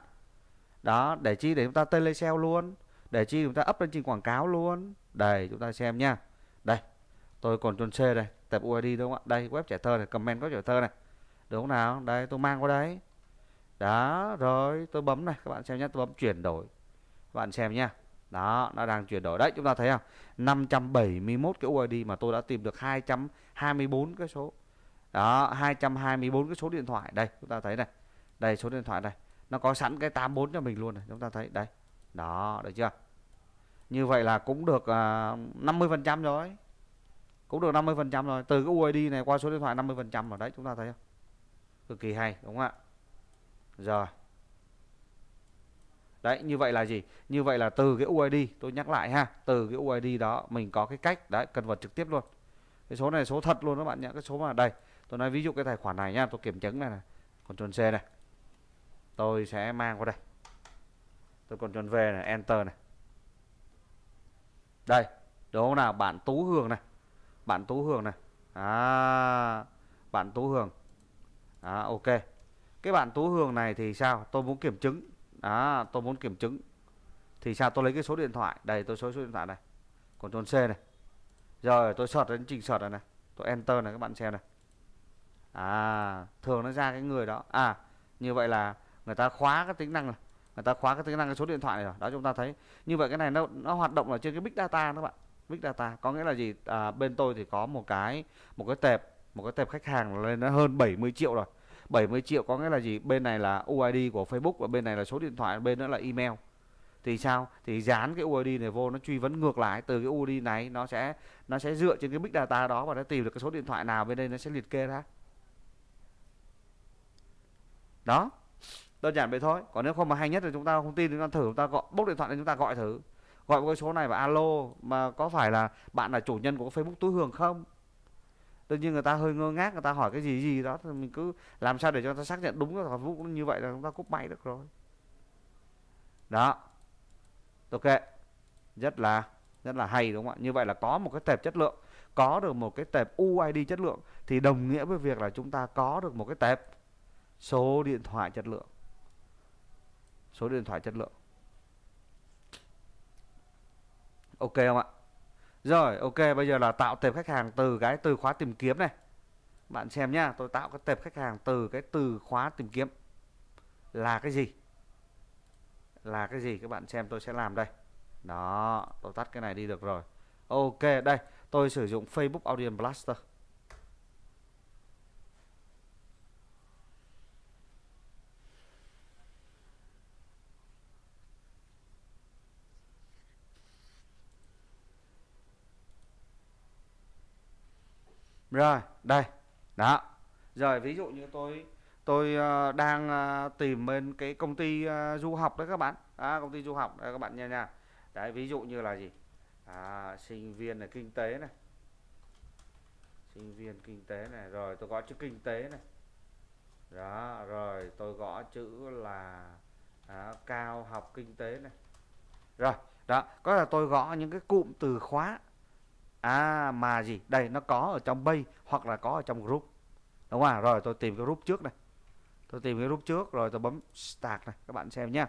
Đó, để chi để chúng ta tele sale luôn, để chi chúng ta up lên trình quảng cáo luôn. Đây, chúng ta xem nha. Đây, tôi còn chôn C đây, tệp UID đúng không ạ? Đây, web trẻ thơ này, comment có trẻ thơ này đúng không nào đây tôi mang qua đấy đó rồi tôi bấm này các bạn xem nhé tôi bấm chuyển đổi các bạn xem nhé đó nó đang chuyển đổi đấy chúng ta thấy không 571 cái UID mà tôi đã tìm được 224 cái số đó 224 cái số điện thoại đây chúng ta thấy này đây số điện thoại này nó có sẵn cái 84 cho mình luôn này chúng ta thấy đây đó được chưa như vậy là cũng được uh, à, 50 phần trăm rồi cũng được 50 phần trăm rồi từ cái UID này qua số điện thoại 50 phần trăm rồi đấy chúng ta thấy không cực kỳ hay đúng không ạ rồi đấy như vậy là gì như vậy là từ cái UID tôi nhắc lại ha từ cái UID đó mình có cái cách đấy cần vật trực tiếp luôn cái số này số thật luôn các bạn nhé cái số mà đây tôi nói ví dụ cái tài khoản này nha tôi kiểm chứng này này còn chuẩn C này tôi sẽ mang qua đây tôi còn chuẩn về này enter này đây đúng không nào bạn tú hường này bạn tú hường này à bạn tú hường đó, ok cái bạn tú hường này thì sao tôi muốn kiểm chứng đó tôi muốn kiểm chứng thì sao tôi lấy cái số điện thoại đây tôi số số điện thoại này còn tròn c này rồi tôi sọt đến trình sọt này này tôi enter này các bạn xem này à thường nó ra cái người đó à như vậy là người ta khóa cái tính năng này người ta khóa cái tính năng cái số điện thoại này rồi đó chúng ta thấy như vậy cái này nó nó hoạt động ở trên cái big data các bạn big data có nghĩa là gì à, bên tôi thì có một cái một cái tệp một cái tệp khách hàng lên nó hơn 70 triệu rồi 70 triệu có nghĩa là gì bên này là UID của Facebook và bên này là số điện thoại bên nữa là email thì sao thì dán cái UID này vô nó truy vấn ngược lại từ cái UID này nó sẽ nó sẽ dựa trên cái big data đó và nó tìm được cái số điện thoại nào bên đây nó sẽ liệt kê ra đó đơn giản vậy thôi còn nếu không mà hay nhất thì chúng ta không tin chúng ta thử chúng ta gọi bốc điện thoại lên chúng ta gọi thử gọi cái số này và alo mà có phải là bạn là chủ nhân của Facebook túi hường không đương nhiên người ta hơi ngơ ngác người ta hỏi cái gì gì đó thì mình cứ làm sao để cho người ta xác nhận đúng cái là vũ như vậy là chúng ta cúp máy được rồi đó ok rất là rất là hay đúng không ạ như vậy là có một cái tệp chất lượng có được một cái tệp UID chất lượng thì đồng nghĩa với việc là chúng ta có được một cái tệp số điện thoại chất lượng số điện thoại chất lượng ok không ạ rồi ok bây giờ là tạo tệp khách hàng từ cái từ khóa tìm kiếm này Bạn xem nhá tôi tạo cái tệp khách hàng từ cái từ khóa tìm kiếm Là cái gì Là cái gì các bạn xem tôi sẽ làm đây Đó tôi tắt cái này đi được rồi Ok đây tôi sử dụng Facebook Audience Blaster rồi đây đó rồi ví dụ như tôi tôi ờ, đang ờ, tìm bên cái công ty ờ, du học đấy các bạn à, công ty du học đấy các bạn nha nha đấy ví dụ như là gì à, sinh viên là kinh tế này sinh viên kinh tế này rồi tôi gõ chữ kinh tế này đó rồi tôi gõ chữ là à, cao học kinh tế này rồi đó có là tôi gõ những cái cụm từ khóa à mà gì đây nó có ở trong bay hoặc là có ở trong group đúng không à, rồi tôi tìm cái group trước này tôi tìm cái group trước rồi tôi bấm start này các bạn xem nhé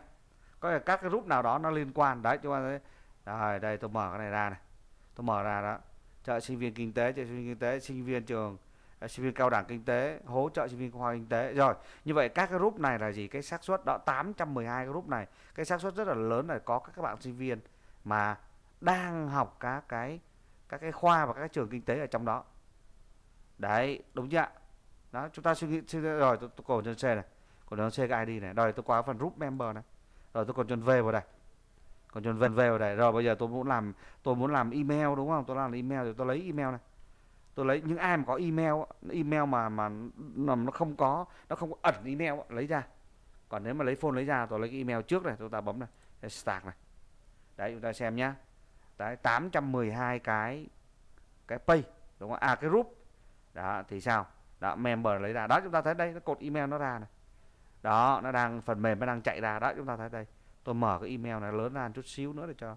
có các cái group nào đó nó liên quan đấy chúng ta thấy rồi đây tôi mở cái này ra này tôi mở ra đó trợ sinh viên kinh tế trợ sinh viên kinh tế sinh viên trường à, sinh viên cao đẳng kinh tế hỗ trợ sinh viên khoa kinh tế rồi như vậy các cái group này là gì cái xác suất đó 812 cái group này cái xác suất rất là lớn là có các bạn sinh viên mà đang học các cái các cái khoa và các trường kinh tế ở trong đó đấy đúng chưa ạ đó chúng ta suy nghĩ suy rồi tôi, tôi còn chân c này còn chân c cái id này rồi tôi qua phần group member này rồi tôi còn chân v vào đây còn chân v vào đây rồi bây giờ tôi muốn làm tôi muốn làm email đúng không tôi làm email rồi tôi lấy email này tôi lấy những ai mà có email email mà mà nó không có nó không có ẩn email lấy ra còn nếu mà lấy phone lấy ra tôi lấy cái email trước này tôi ta bấm này start này đấy chúng ta xem nhá Đấy, 812 cái cái pay đúng không? À cái group. Đó thì sao? Đó member lấy ra. Đó chúng ta thấy đây nó cột email nó ra này. Đó, nó đang phần mềm nó đang chạy ra đó chúng ta thấy đây. Tôi mở cái email này lớn ra chút xíu nữa để cho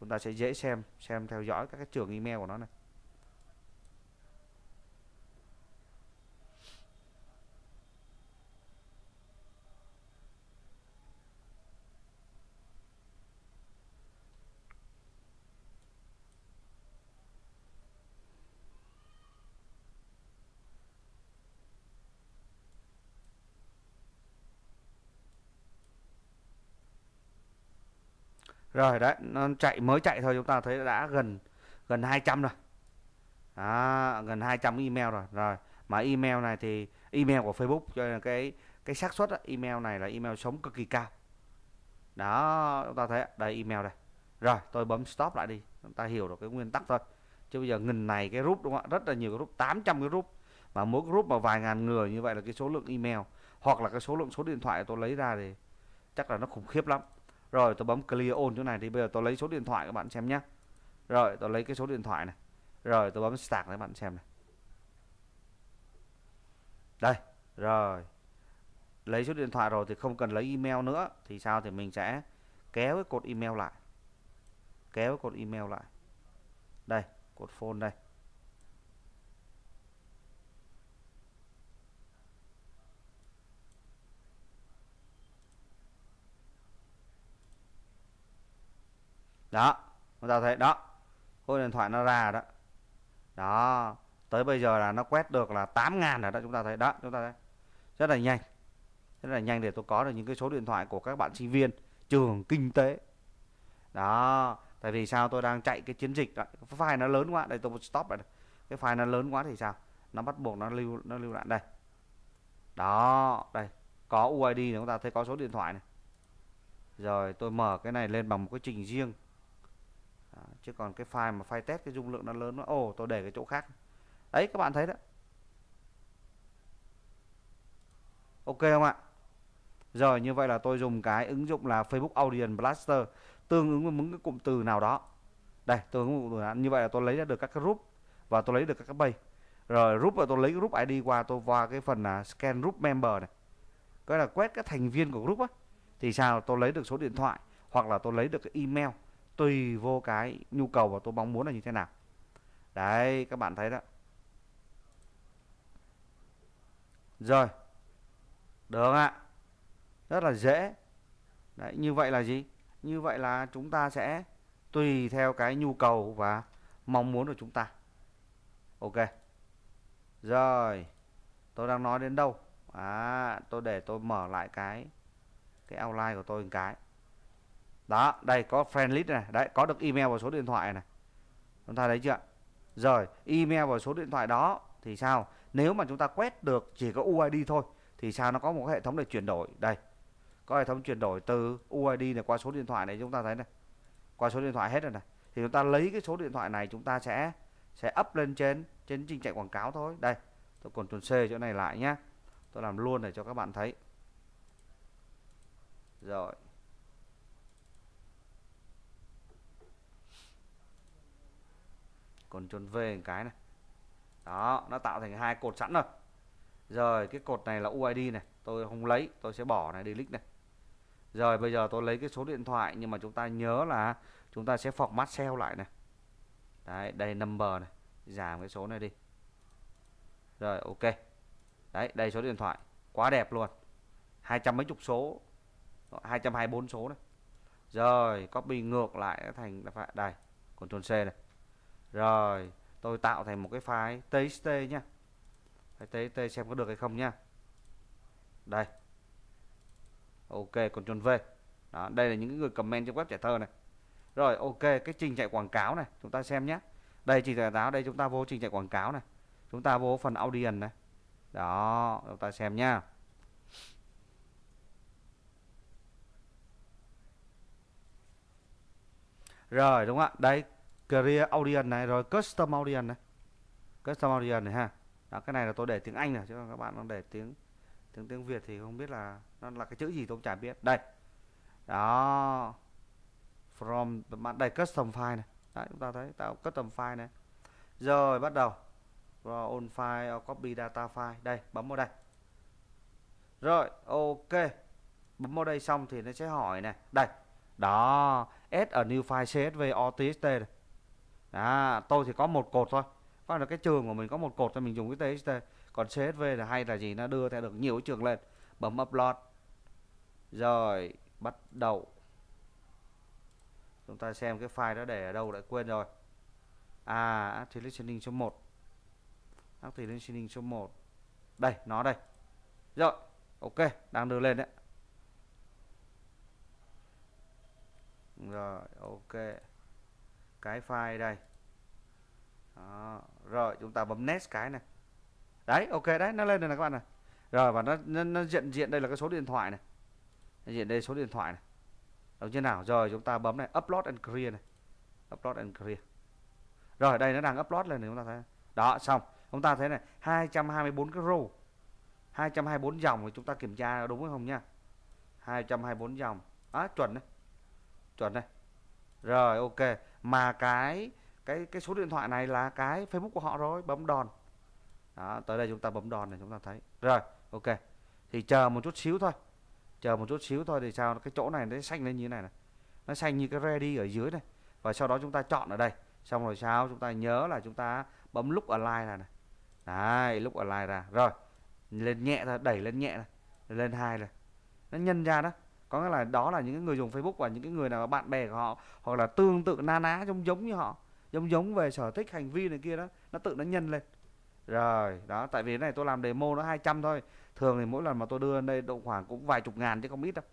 chúng ta sẽ dễ xem xem theo dõi các cái trường email của nó này. rồi đấy nó chạy mới chạy thôi chúng ta thấy đã gần gần 200 rồi đó, gần 200 email rồi rồi mà email này thì email của Facebook cho nên cái cái xác suất email này là email sống cực kỳ cao đó chúng ta thấy đây email đây rồi tôi bấm stop lại đi chúng ta hiểu được cái nguyên tắc thôi chứ bây giờ nghìn này cái group đúng không ạ rất là nhiều cái group 800 cái group mà mỗi group mà vài ngàn người như vậy là cái số lượng email hoặc là cái số lượng số điện thoại tôi lấy ra thì chắc là nó khủng khiếp lắm rồi tôi bấm clear on chỗ này thì bây giờ tôi lấy số điện thoại các bạn xem nhé rồi tôi lấy cái số điện thoại này rồi tôi bấm start các bạn xem này đây rồi lấy số điện thoại rồi thì không cần lấy email nữa thì sao thì mình sẽ kéo cái cột email lại kéo cái cột email lại đây cột phone đây đó chúng ta thấy đó hồi điện thoại nó ra đó đó tới bây giờ là nó quét được là 8.000 rồi đó chúng ta thấy đó chúng ta thấy rất là nhanh rất là nhanh để tôi có được những cái số điện thoại của các bạn sinh viên trường kinh tế đó tại vì sao tôi đang chạy cái chiến dịch đó. cái file nó lớn quá đây tôi stop lại cái file nó lớn quá thì sao nó bắt buộc nó lưu nó lưu lại đây đó đây có UID chúng ta thấy có số điện thoại này rồi tôi mở cái này lên bằng một cái trình riêng chứ còn cái file mà file test cái dung lượng nó lớn quá ồ tôi để cái chỗ khác đấy các bạn thấy đó ok không ạ rồi như vậy là tôi dùng cái ứng dụng là Facebook Audience Blaster tương ứng với những cái cụm từ nào đó đây tương ứng cụm từ nào. như vậy là tôi lấy ra được các cái group và tôi lấy được các cái page rồi group là tôi lấy group ID qua tôi vào cái phần là scan group member này coi là quét các thành viên của group á thì sao tôi lấy được số điện thoại hoặc là tôi lấy được cái email tùy vô cái nhu cầu và tôi mong muốn là như thế nào đấy các bạn thấy đó rồi được ạ à. rất là dễ đấy như vậy là gì như vậy là chúng ta sẽ tùy theo cái nhu cầu và mong muốn của chúng ta ok rồi tôi đang nói đến đâu à tôi để tôi mở lại cái cái outline của tôi một cái đó đây có friend list này đấy có được email và số điện thoại này chúng ta thấy chưa rồi email và số điện thoại đó thì sao nếu mà chúng ta quét được chỉ có UID thôi thì sao nó có một hệ thống để chuyển đổi đây có hệ thống chuyển đổi từ UID này qua số điện thoại này chúng ta thấy này qua số điện thoại hết rồi này thì chúng ta lấy cái số điện thoại này chúng ta sẽ sẽ up lên trên trên trình chạy quảng cáo thôi đây tôi còn chuẩn C chỗ này lại nhá tôi làm luôn để cho các bạn thấy rồi còn trốn về một cái này đó nó tạo thành hai cột sẵn rồi rồi cái cột này là UID này tôi không lấy tôi sẽ bỏ này delete này rồi bây giờ tôi lấy cái số điện thoại nhưng mà chúng ta nhớ là chúng ta sẽ format cell lại này đấy đây number này giảm cái số này đi rồi ok đấy đây số điện thoại quá đẹp luôn hai trăm mấy chục số hai trăm hai bốn số này rồi copy ngược lại thành là phải đây Ctrl C này rồi tôi tạo thành một cái file txt nhá phải txt xem có được hay không nhá đây ok còn chọn v đó, đây là những người comment trên web trẻ thơ này rồi ok cái trình chạy quảng cáo này chúng ta xem nhé đây trình chạy quảng cáo đây chúng ta vô trình chạy quảng cáo này chúng ta vô phần audience này đó chúng ta xem nhá rồi đúng không ạ đây Career Audience này rồi Custom Audience này Custom Audience này ha đó, cái này là tôi để tiếng Anh này chứ các bạn đang để tiếng tiếng tiếng Việt thì không biết là nó là cái chữ gì tôi cũng chả biết đây đó from bạn đây custom file này Đấy, chúng ta thấy tạo custom file này rồi bắt đầu rồi on file copy data file đây bấm vào đây rồi ok bấm vào đây xong thì nó sẽ hỏi này đây đó add a new file csv or này à, tôi thì có một cột thôi coi là cái trường của mình có một cột thì mình dùng cái TXT còn CSV là hay là gì nó đưa theo được nhiều trường lên bấm upload rồi bắt đầu chúng ta xem cái file đó để ở đâu lại quên rồi à Active Listening số 1 Active Listening số 1 đây nó đây rồi ok đang đưa lên đấy rồi ok cái file đây đó. rồi chúng ta bấm next cái này đấy ok đấy nó lên rồi này các bạn này rồi và nó, nó nó diện diện đây là cái số điện thoại này diện đây số điện thoại này đúng như nào rồi chúng ta bấm này upload and create này upload and create, rồi đây nó đang upload lên này chúng ta thấy đó xong chúng ta thấy này 224 cái row 224 dòng thì chúng ta kiểm tra đúng hay không nha 224 dòng á à, chuẩn này, chuẩn đây rồi ok mà cái cái cái số điện thoại này là cái Facebook của họ rồi bấm đòn đó, tới đây chúng ta bấm đòn này chúng ta thấy rồi ok thì chờ một chút xíu thôi chờ một chút xíu thôi thì sao cái chỗ này nó xanh lên như thế này này nó xanh như cái ready ở dưới này và sau đó chúng ta chọn ở đây xong rồi sao chúng ta nhớ là chúng ta bấm lúc ở like này này đấy lúc like ra rồi lên nhẹ thôi đẩy lên nhẹ này lên hai này nó nhân ra đó có nghĩa là đó là những người dùng Facebook và những cái người nào bạn bè của họ hoặc là tương tự na ná giống giống như họ giống giống về sở thích hành vi này kia đó nó tự nó nhân lên rồi đó tại vì cái này tôi làm demo nó 200 thôi thường thì mỗi lần mà tôi đưa lên đây độ khoảng cũng vài chục ngàn chứ không ít đâu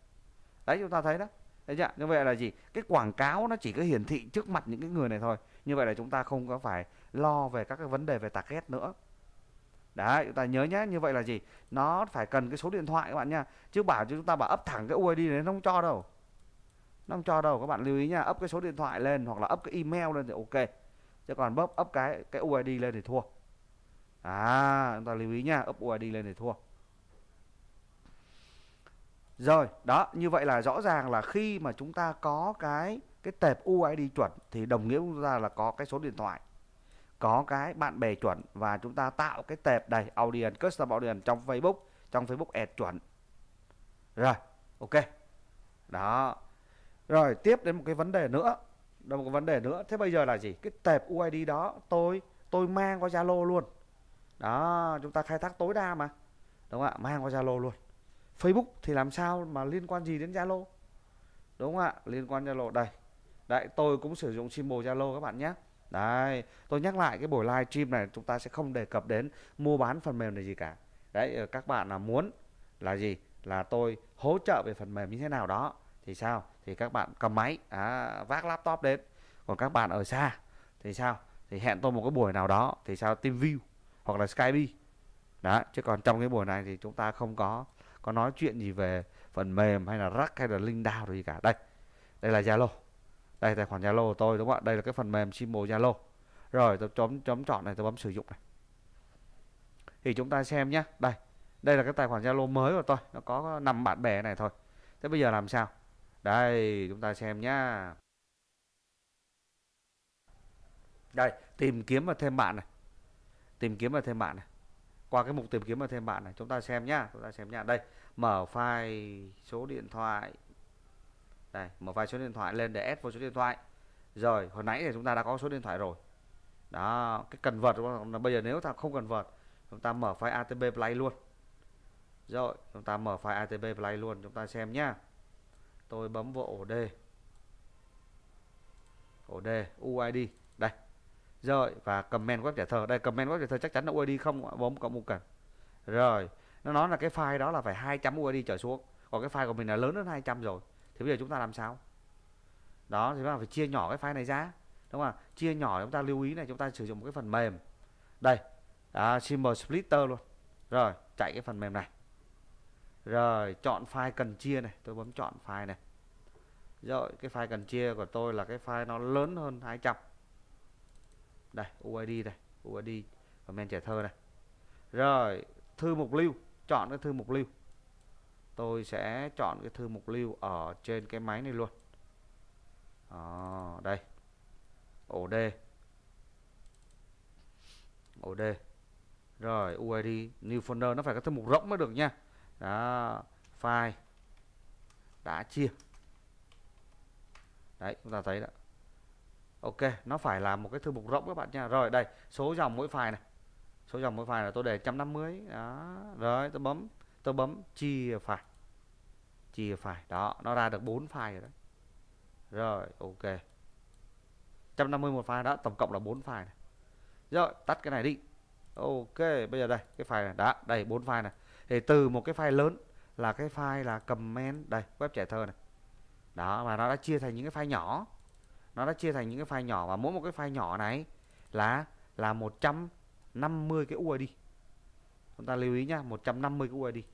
đấy chúng ta thấy đó đấy chưa như vậy là gì cái quảng cáo nó chỉ có hiển thị trước mặt những cái người này thôi như vậy là chúng ta không có phải lo về các cái vấn đề về target nữa Đấy, chúng ta nhớ nhé, như vậy là gì? Nó phải cần cái số điện thoại các bạn nha. Chứ bảo cho chúng ta bảo ấp thẳng cái UID này nó không cho đâu. Nó không cho đâu, các bạn lưu ý nha, ấp cái số điện thoại lên hoặc là ấp cái email lên thì ok. Chứ còn bóp ấp cái cái UID lên thì thua. À, chúng ta lưu ý nha, ấp UID lên thì thua. Rồi, đó, như vậy là rõ ràng là khi mà chúng ta có cái cái tệp UID chuẩn thì đồng nghĩa chúng ta là có cái số điện thoại có cái bạn bè chuẩn và chúng ta tạo cái tệp đầy audience custom audience trong Facebook trong Facebook ad chuẩn rồi ok đó rồi tiếp đến một cái vấn đề nữa là một cái vấn đề nữa thế bây giờ là gì cái tệp UID đó tôi tôi mang qua Zalo luôn đó chúng ta khai thác tối đa mà đúng không ạ mang qua Zalo luôn Facebook thì làm sao mà liên quan gì đến Zalo đúng không ạ liên quan Zalo đây đấy tôi cũng sử dụng symbol Zalo các bạn nhé Đấy, tôi nhắc lại cái buổi live stream này chúng ta sẽ không đề cập đến mua bán phần mềm này gì cả. Đấy, ờ, các bạn là muốn là gì? Là tôi hỗ trợ về phần mềm như thế nào đó thì sao? Thì các bạn cầm máy à, vác laptop đến. Còn các bạn ở xa thì sao? Thì hẹn tôi một cái buổi nào đó thì sao team view hoặc là Skype. Đó, chứ còn trong cái buổi này thì chúng ta không có có nói chuyện gì về phần mềm hay là rắc hay là link down gì cả. Đây. Đây là Zalo đây tài khoản Zalo của tôi đúng không ạ đây là cái phần mềm Simo Zalo rồi tôi chấm chấm chọn này tôi bấm sử dụng này thì chúng ta xem nhé đây đây là cái tài khoản Zalo mới của tôi nó có năm bạn bè này thôi thế bây giờ làm sao đây chúng ta xem nhá đây tìm kiếm và thêm bạn này tìm kiếm và thêm bạn này qua cái mục tìm kiếm và thêm bạn này chúng ta xem nhá chúng ta xem nhá đây mở file số điện thoại đây một vài số điện thoại lên để ép vô số điện thoại rồi hồi nãy thì chúng ta đã có số điện thoại rồi đó cái cần vợt là bây giờ nếu ta không cần vợt chúng ta mở file ATP Play luôn rồi chúng ta mở file ATP Play luôn chúng ta xem nhá tôi bấm vào ổ D ổ D UID đây rồi và comment web trả thờ đây comment web trả thờ chắc chắn là UID không bấm cộng một cần rồi nó nói là cái file đó là phải 200 UID trở xuống còn cái file của mình là lớn hơn 200 rồi thì bây giờ chúng ta làm sao đó thì chúng ta phải chia nhỏ cái file này ra đúng không ạ? chia nhỏ chúng ta lưu ý này chúng ta sử dụng một cái phần mềm đây à, simple splitter luôn rồi chạy cái phần mềm này rồi chọn file cần chia này tôi bấm chọn file này rồi cái file cần chia của tôi là cái file nó lớn hơn 200 đây UID đây UID và men trẻ thơ này rồi thư mục lưu chọn cái thư mục lưu tôi sẽ chọn cái thư mục lưu ở trên cái máy này luôn Đó, ờ, đây ổ D ổ D rồi UID new folder nó phải có thư mục rỗng mới được nha Đó, file đã chia đấy chúng ta thấy đó ok nó phải là một cái thư mục rộng các bạn nha rồi đây số dòng mỗi file này số dòng mỗi file là tôi để 150 đó rồi tôi bấm tôi bấm chia phải chia phải đó nó ra được 4 file rồi đấy rồi ok 150 một file đó tổng cộng là 4 file này. rồi tắt cái này đi ok bây giờ đây cái file này đã đây 4 file này thì từ một cái file lớn là cái file là comment đây web trẻ thơ này đó mà nó đã chia thành những cái file nhỏ nó đã chia thành những cái file nhỏ và mỗi một cái file nhỏ này là là 150 cái UID chúng ta lưu ý nhá 150 cái UID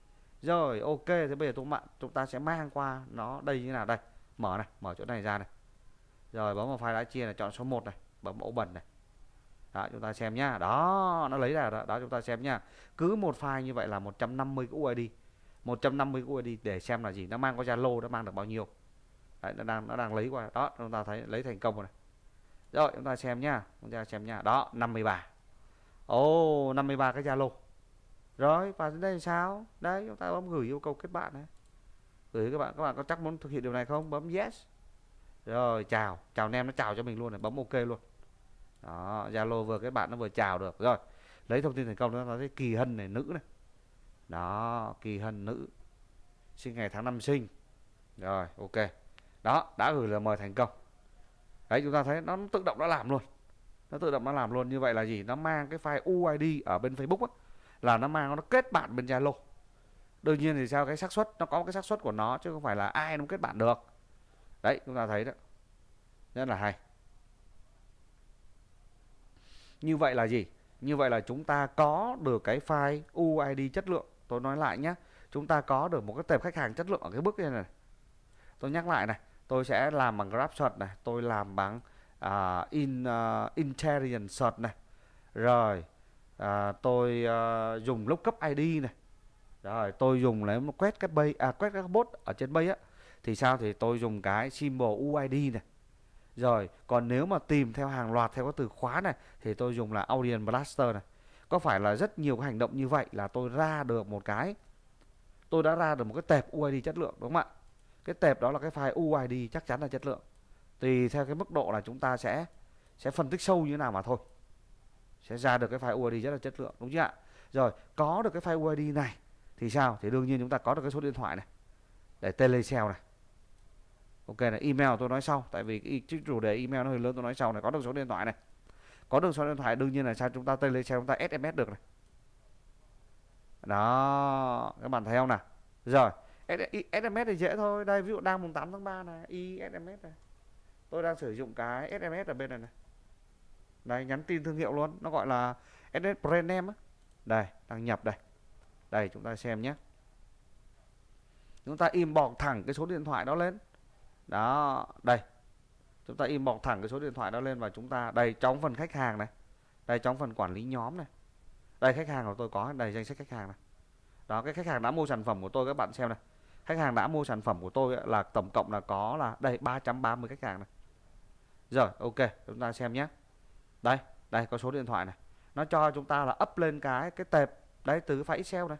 rồi ok thế bây giờ tôi bạn chúng ta sẽ mang qua nó đây như nào đây mở này mở chỗ này ra này rồi bấm vào file đã chia là chọn số 1 này bấm ổ bẩn này đó, chúng ta xem nhá đó nó lấy ra đó, đó chúng ta xem nhá cứ một file như vậy là 150 năm UID 150 cái UID để xem là gì nó mang qua Zalo nó mang được bao nhiêu Đấy, nó đang nó đang lấy qua đó chúng ta thấy lấy thành công rồi này. rồi chúng ta xem nhá chúng ta xem nhá đó 53 ô oh, 53 cái Zalo rồi và đến đây là sao đấy chúng ta bấm gửi yêu cầu kết bạn này gửi các bạn các bạn có chắc muốn thực hiện điều này không bấm yes rồi chào chào nem nó chào cho mình luôn này bấm ok luôn đó zalo vừa kết bạn nó vừa chào được rồi lấy thông tin thành công đó nó thấy kỳ hân này nữ này đó kỳ hân nữ sinh ngày tháng năm sinh rồi ok đó đã gửi lời mời thành công đấy chúng ta thấy nó tự động đã làm luôn nó tự động nó làm luôn như vậy là gì nó mang cái file UID ở bên Facebook á là nó mang nó kết bạn bên Zalo đương nhiên thì sao cái xác suất nó có cái xác suất của nó chứ không phải là ai nó kết bạn được đấy chúng ta thấy đó rất là hay như vậy là gì như vậy là chúng ta có được cái file UID chất lượng tôi nói lại nhé chúng ta có được một cái tệp khách hàng chất lượng ở cái bước này này tôi nhắc lại này tôi sẽ làm bằng grab search này tôi làm bằng uh, in uh, à, intelligent search này rồi à, tôi à, dùng lúc cấp ID này rồi tôi dùng lấy quét cái bay à quét các bot ở trên bay á thì sao thì tôi dùng cái symbol UID này rồi còn nếu mà tìm theo hàng loạt theo các từ khóa này thì tôi dùng là Audience Blaster này có phải là rất nhiều cái hành động như vậy là tôi ra được một cái tôi đã ra được một cái tệp UID chất lượng đúng không ạ cái tệp đó là cái file UID chắc chắn là chất lượng tùy theo cái mức độ là chúng ta sẽ sẽ phân tích sâu như thế nào mà thôi sẽ ra được cái file UID rất là chất lượng đúng chưa ạ rồi có được cái file UID này thì sao thì đương nhiên chúng ta có được cái số điện thoại này để telesale này ok là email tôi nói sau tại vì cái chủ đề email nó hơi lớn tôi nói sau này có được số điện thoại này có được số điện thoại đương nhiên là sao chúng ta telesale chúng ta sms được này đó các bạn thấy không nào rồi SMS thì dễ thôi đây ví dụ đang mùng 8 tháng 3 này SMS này tôi đang sử dụng cái SMS ở bên này này đây nhắn tin thương hiệu luôn nó gọi là SS brand name á đây đăng nhập đây đây chúng ta xem nhé chúng ta im bọc thẳng cái số điện thoại đó lên đó đây chúng ta im bọc thẳng cái số điện thoại đó lên và chúng ta đây trong phần khách hàng này đây trong phần quản lý nhóm này đây khách hàng của tôi có đây danh sách khách hàng này đó cái khách hàng đã mua sản phẩm của tôi các bạn xem này khách hàng đã mua sản phẩm của tôi là tổng cộng là có là đây 330 khách hàng này rồi ok chúng ta xem nhé đây đây có số điện thoại này nó cho chúng ta là up lên cái cái tệp đấy từ file excel này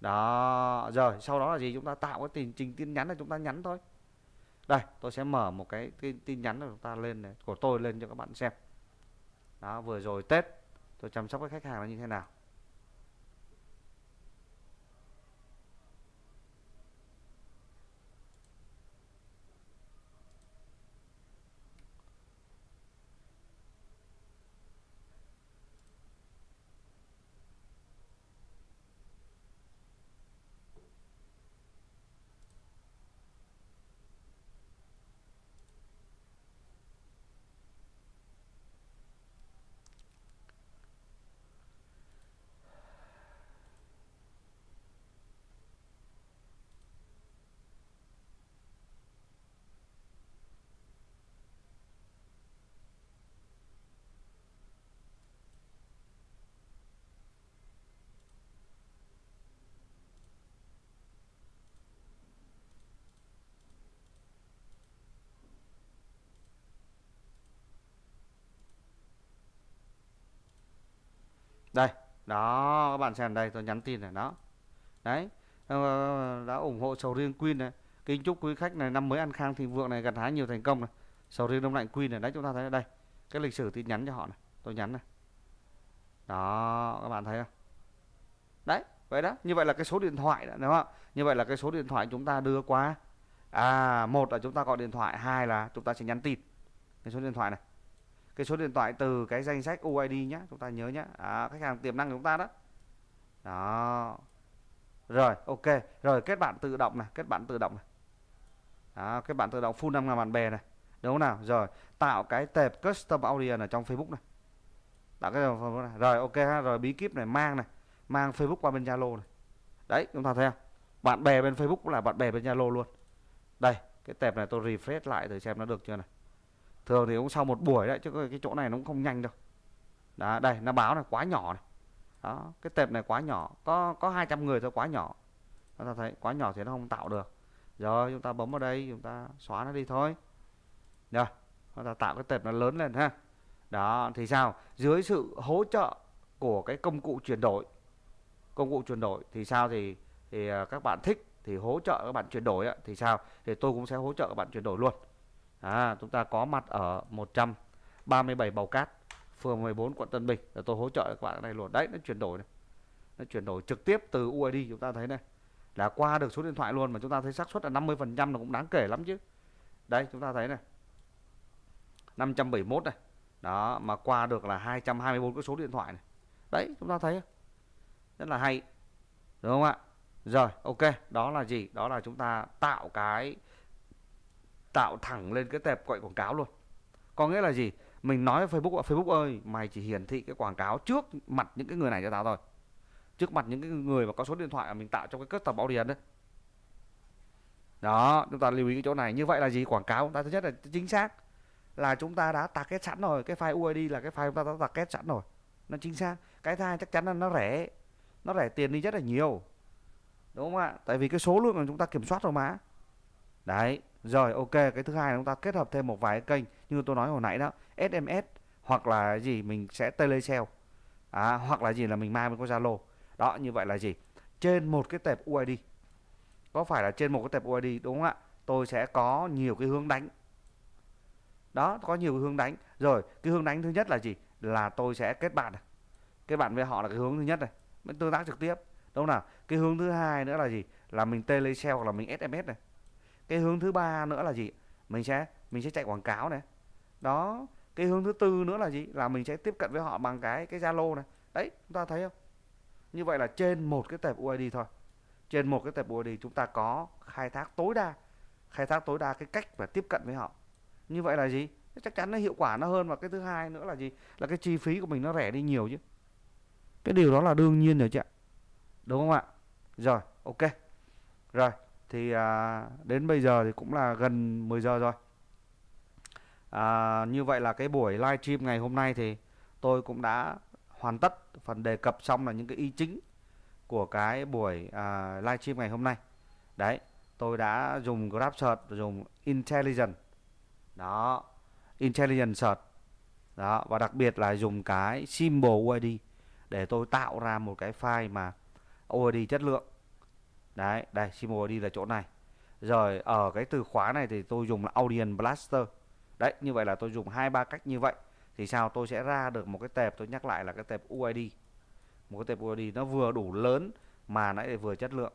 đó rồi sau đó là gì chúng ta tạo cái tình trình tin nhắn là chúng ta nhắn thôi đây tôi sẽ mở một cái tin, tin nhắn của chúng ta lên này, của tôi lên cho các bạn xem đó vừa rồi tết tôi chăm sóc cái khách hàng là như thế nào đó các bạn xem đây tôi nhắn tin này đó đấy ờ, đã ủng hộ sầu riêng Queen này kính chúc quý khách này năm mới an khang thịnh vượng này gặt hái nhiều thành công này sầu riêng đông lạnh Queen này đấy chúng ta thấy ở đây cái lịch sử tin nhắn cho họ này tôi nhắn này đó các bạn thấy không đấy vậy đó như vậy là cái số điện thoại đó đúng không như vậy là cái số điện thoại chúng ta đưa qua à một là chúng ta gọi điện thoại hai là chúng ta sẽ nhắn tin cái số điện thoại này cái số điện thoại từ cái danh sách UID nhé chúng ta nhớ nhé à, khách hàng tiềm năng của chúng ta đó đó rồi ok rồi kết bạn tự động này kết bạn tự động này đó, kết bạn tự động full năm ngàn bạn bè này đúng không nào rồi tạo cái tệp custom audience ở trong Facebook này tạo cái này rồi ok ha rồi bí kíp này mang này mang Facebook qua bên Zalo này đấy chúng ta thấy không bạn bè bên Facebook cũng là bạn bè bên Zalo luôn đây cái tệp này tôi refresh lại thử xem nó được chưa này thường thì cũng sau một buổi đấy chứ cái chỗ này nó cũng không nhanh đâu đó, đây nó báo này quá nhỏ này đó cái tệp này quá nhỏ có có 200 người thôi quá nhỏ chúng ta thấy quá nhỏ thì nó không tạo được rồi chúng ta bấm vào đây chúng ta xóa nó đi thôi rồi chúng ta tạo cái tệp nó lớn lên ha đó thì sao dưới sự hỗ trợ của cái công cụ chuyển đổi công cụ chuyển đổi thì sao thì thì à, các bạn thích thì hỗ trợ các bạn chuyển đổi thì sao thì tôi cũng sẽ hỗ trợ các bạn chuyển đổi luôn à, chúng ta có mặt ở 137 Bầu Cát phường 14 quận Tân Bình là tôi hỗ trợ các bạn này luôn đấy nó chuyển đổi này nó chuyển đổi trực tiếp từ UID chúng ta thấy này là qua được số điện thoại luôn mà chúng ta thấy xác suất là 50 phần trăm là cũng đáng kể lắm chứ đây chúng ta thấy này 571 này đó mà qua được là 224 cái số điện thoại này đấy chúng ta thấy rất là hay đúng không ạ rồi ok đó là gì đó là chúng ta tạo cái tạo thẳng lên cái tệp quậy quảng cáo luôn có nghĩa là gì mình nói với facebook facebook ơi mày chỉ hiển thị cái quảng cáo trước mặt những cái người này cho tao thôi trước mặt những cái người mà có số điện thoại mà mình tạo trong cái cất tập báo điền đấy đó chúng ta lưu ý cái chỗ này như vậy là gì quảng cáo chúng ta thứ nhất là chính xác là chúng ta đã tạc kết sẵn rồi cái file uid là cái file chúng ta đã tạc kết sẵn rồi nó chính xác cái thai chắc chắn là nó rẻ nó rẻ tiền đi rất là nhiều đúng không ạ tại vì cái số lượng mà chúng ta kiểm soát rồi mà đấy rồi ok cái thứ hai là chúng ta kết hợp thêm một vài kênh như tôi nói hồi nãy đó sms hoặc là gì mình sẽ tele sale à, hoặc là gì là mình mai mình có zalo đó như vậy là gì trên một cái tệp uid có phải là trên một cái tệp uid đúng không ạ tôi sẽ có nhiều cái hướng đánh đó có nhiều hướng đánh rồi cái hướng đánh thứ nhất là gì là tôi sẽ kết bạn kết bạn với họ là cái hướng thứ nhất này tương tác trực tiếp đúng không nào cái hướng thứ hai nữa là gì là mình tele sale hoặc là mình sms này cái hướng thứ ba nữa là gì mình sẽ mình sẽ chạy quảng cáo này đó cái hướng thứ tư nữa là gì là mình sẽ tiếp cận với họ bằng cái cái zalo này đấy chúng ta thấy không như vậy là trên một cái tệp uid thôi trên một cái tệp uid chúng ta có khai thác tối đa khai thác tối đa cái cách và tiếp cận với họ như vậy là gì chắc chắn nó hiệu quả nó hơn và cái thứ hai nữa là gì là cái chi phí của mình nó rẻ đi nhiều chứ cái điều đó là đương nhiên rồi chị ạ đúng không ạ rồi ok rồi thì à, đến bây giờ thì cũng là gần 10 giờ rồi à, như vậy là cái buổi live stream ngày hôm nay thì tôi cũng đã hoàn tất phần đề cập xong là những cái ý chính của cái buổi à, live stream ngày hôm nay đấy tôi đã dùng Grab Search dùng intelligence đó intelligence Search đó và đặc biệt là dùng cái symbol UID để tôi tạo ra một cái file mà UID chất lượng đấy đây Simo đi là chỗ này rồi ở cái từ khóa này thì tôi dùng là Audience Blaster đấy như vậy là tôi dùng hai ba cách như vậy thì sao tôi sẽ ra được một cái tệp tôi nhắc lại là cái tệp UID một cái tệp UID nó vừa đủ lớn mà lại vừa chất lượng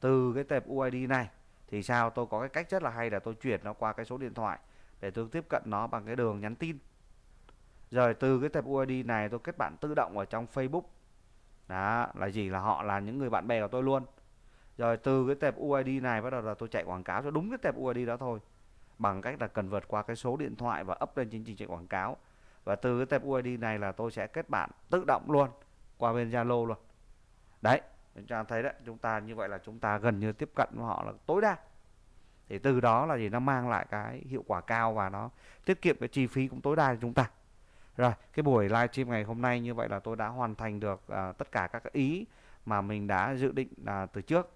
từ cái tệp UID này thì sao tôi có cái cách rất là hay là tôi chuyển nó qua cái số điện thoại để tôi tiếp cận nó bằng cái đường nhắn tin rồi từ cái tệp UID này tôi kết bạn tự động ở trong Facebook đó là gì là họ là những người bạn bè của tôi luôn rồi từ cái tệp UID này bắt đầu là tôi chạy quảng cáo cho đúng cái tệp UID đó thôi bằng cách là cần vượt qua cái số điện thoại và up lên chương trình chạy quảng cáo và từ cái tệp UID này là tôi sẽ kết bạn tự động luôn qua bên Zalo luôn đấy chúng ta thấy đấy chúng ta như vậy là chúng ta gần như tiếp cận với họ là tối đa thì từ đó là gì nó mang lại cái hiệu quả cao và nó tiết kiệm cái chi phí cũng tối đa cho chúng ta rồi cái buổi livestream ngày hôm nay như vậy là tôi đã hoàn thành được à, tất cả các ý mà mình đã dự định à, từ trước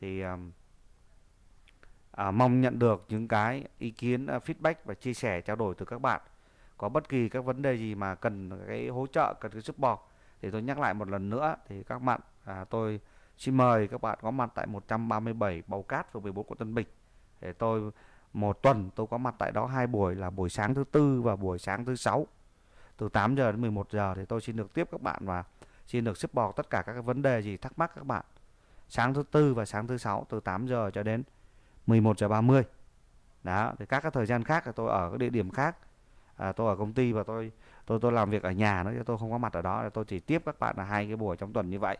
thì um, à, mong nhận được những cái ý kiến uh, feedback và chia sẻ trao đổi từ các bạn có bất kỳ các vấn đề gì mà cần cái hỗ trợ cần cái support thì tôi nhắc lại một lần nữa thì các bạn à, tôi xin mời các bạn có mặt tại 137 Bầu Cát phường 14 quận Tân Bình để tôi một tuần tôi có mặt tại đó hai buổi là buổi sáng thứ tư và buổi sáng thứ sáu từ 8 giờ đến 11 giờ thì tôi xin được tiếp các bạn và xin được support tất cả các vấn đề gì thắc mắc các bạn sáng thứ tư và sáng thứ sáu từ 8 giờ cho đến 11 giờ 30 đó thì các cái thời gian khác là tôi ở các địa điểm khác à, tôi ở công ty và tôi tôi tôi làm việc ở nhà nữa tôi không có mặt ở đó tôi chỉ tiếp các bạn là hai cái buổi trong tuần như vậy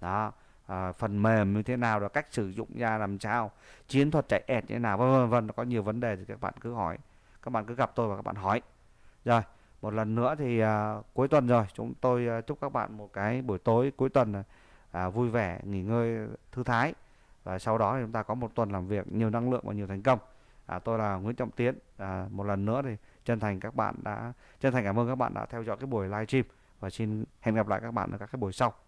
đó à, phần mềm như thế nào là cách sử dụng ra làm sao chiến thuật chạy ad như thế nào vân vân vân có nhiều vấn đề thì các bạn cứ hỏi các bạn cứ gặp tôi và các bạn hỏi rồi một lần nữa thì à, cuối tuần rồi chúng tôi à, chúc các bạn một cái buổi tối cuối tuần à, à, vui vẻ nghỉ ngơi thư thái và sau đó thì chúng ta có một tuần làm việc nhiều năng lượng và nhiều thành công à, tôi là Nguyễn Trọng Tiến à, một lần nữa thì chân thành các bạn đã chân thành cảm ơn các bạn đã theo dõi cái buổi live stream và xin hẹn gặp lại các bạn ở các cái buổi sau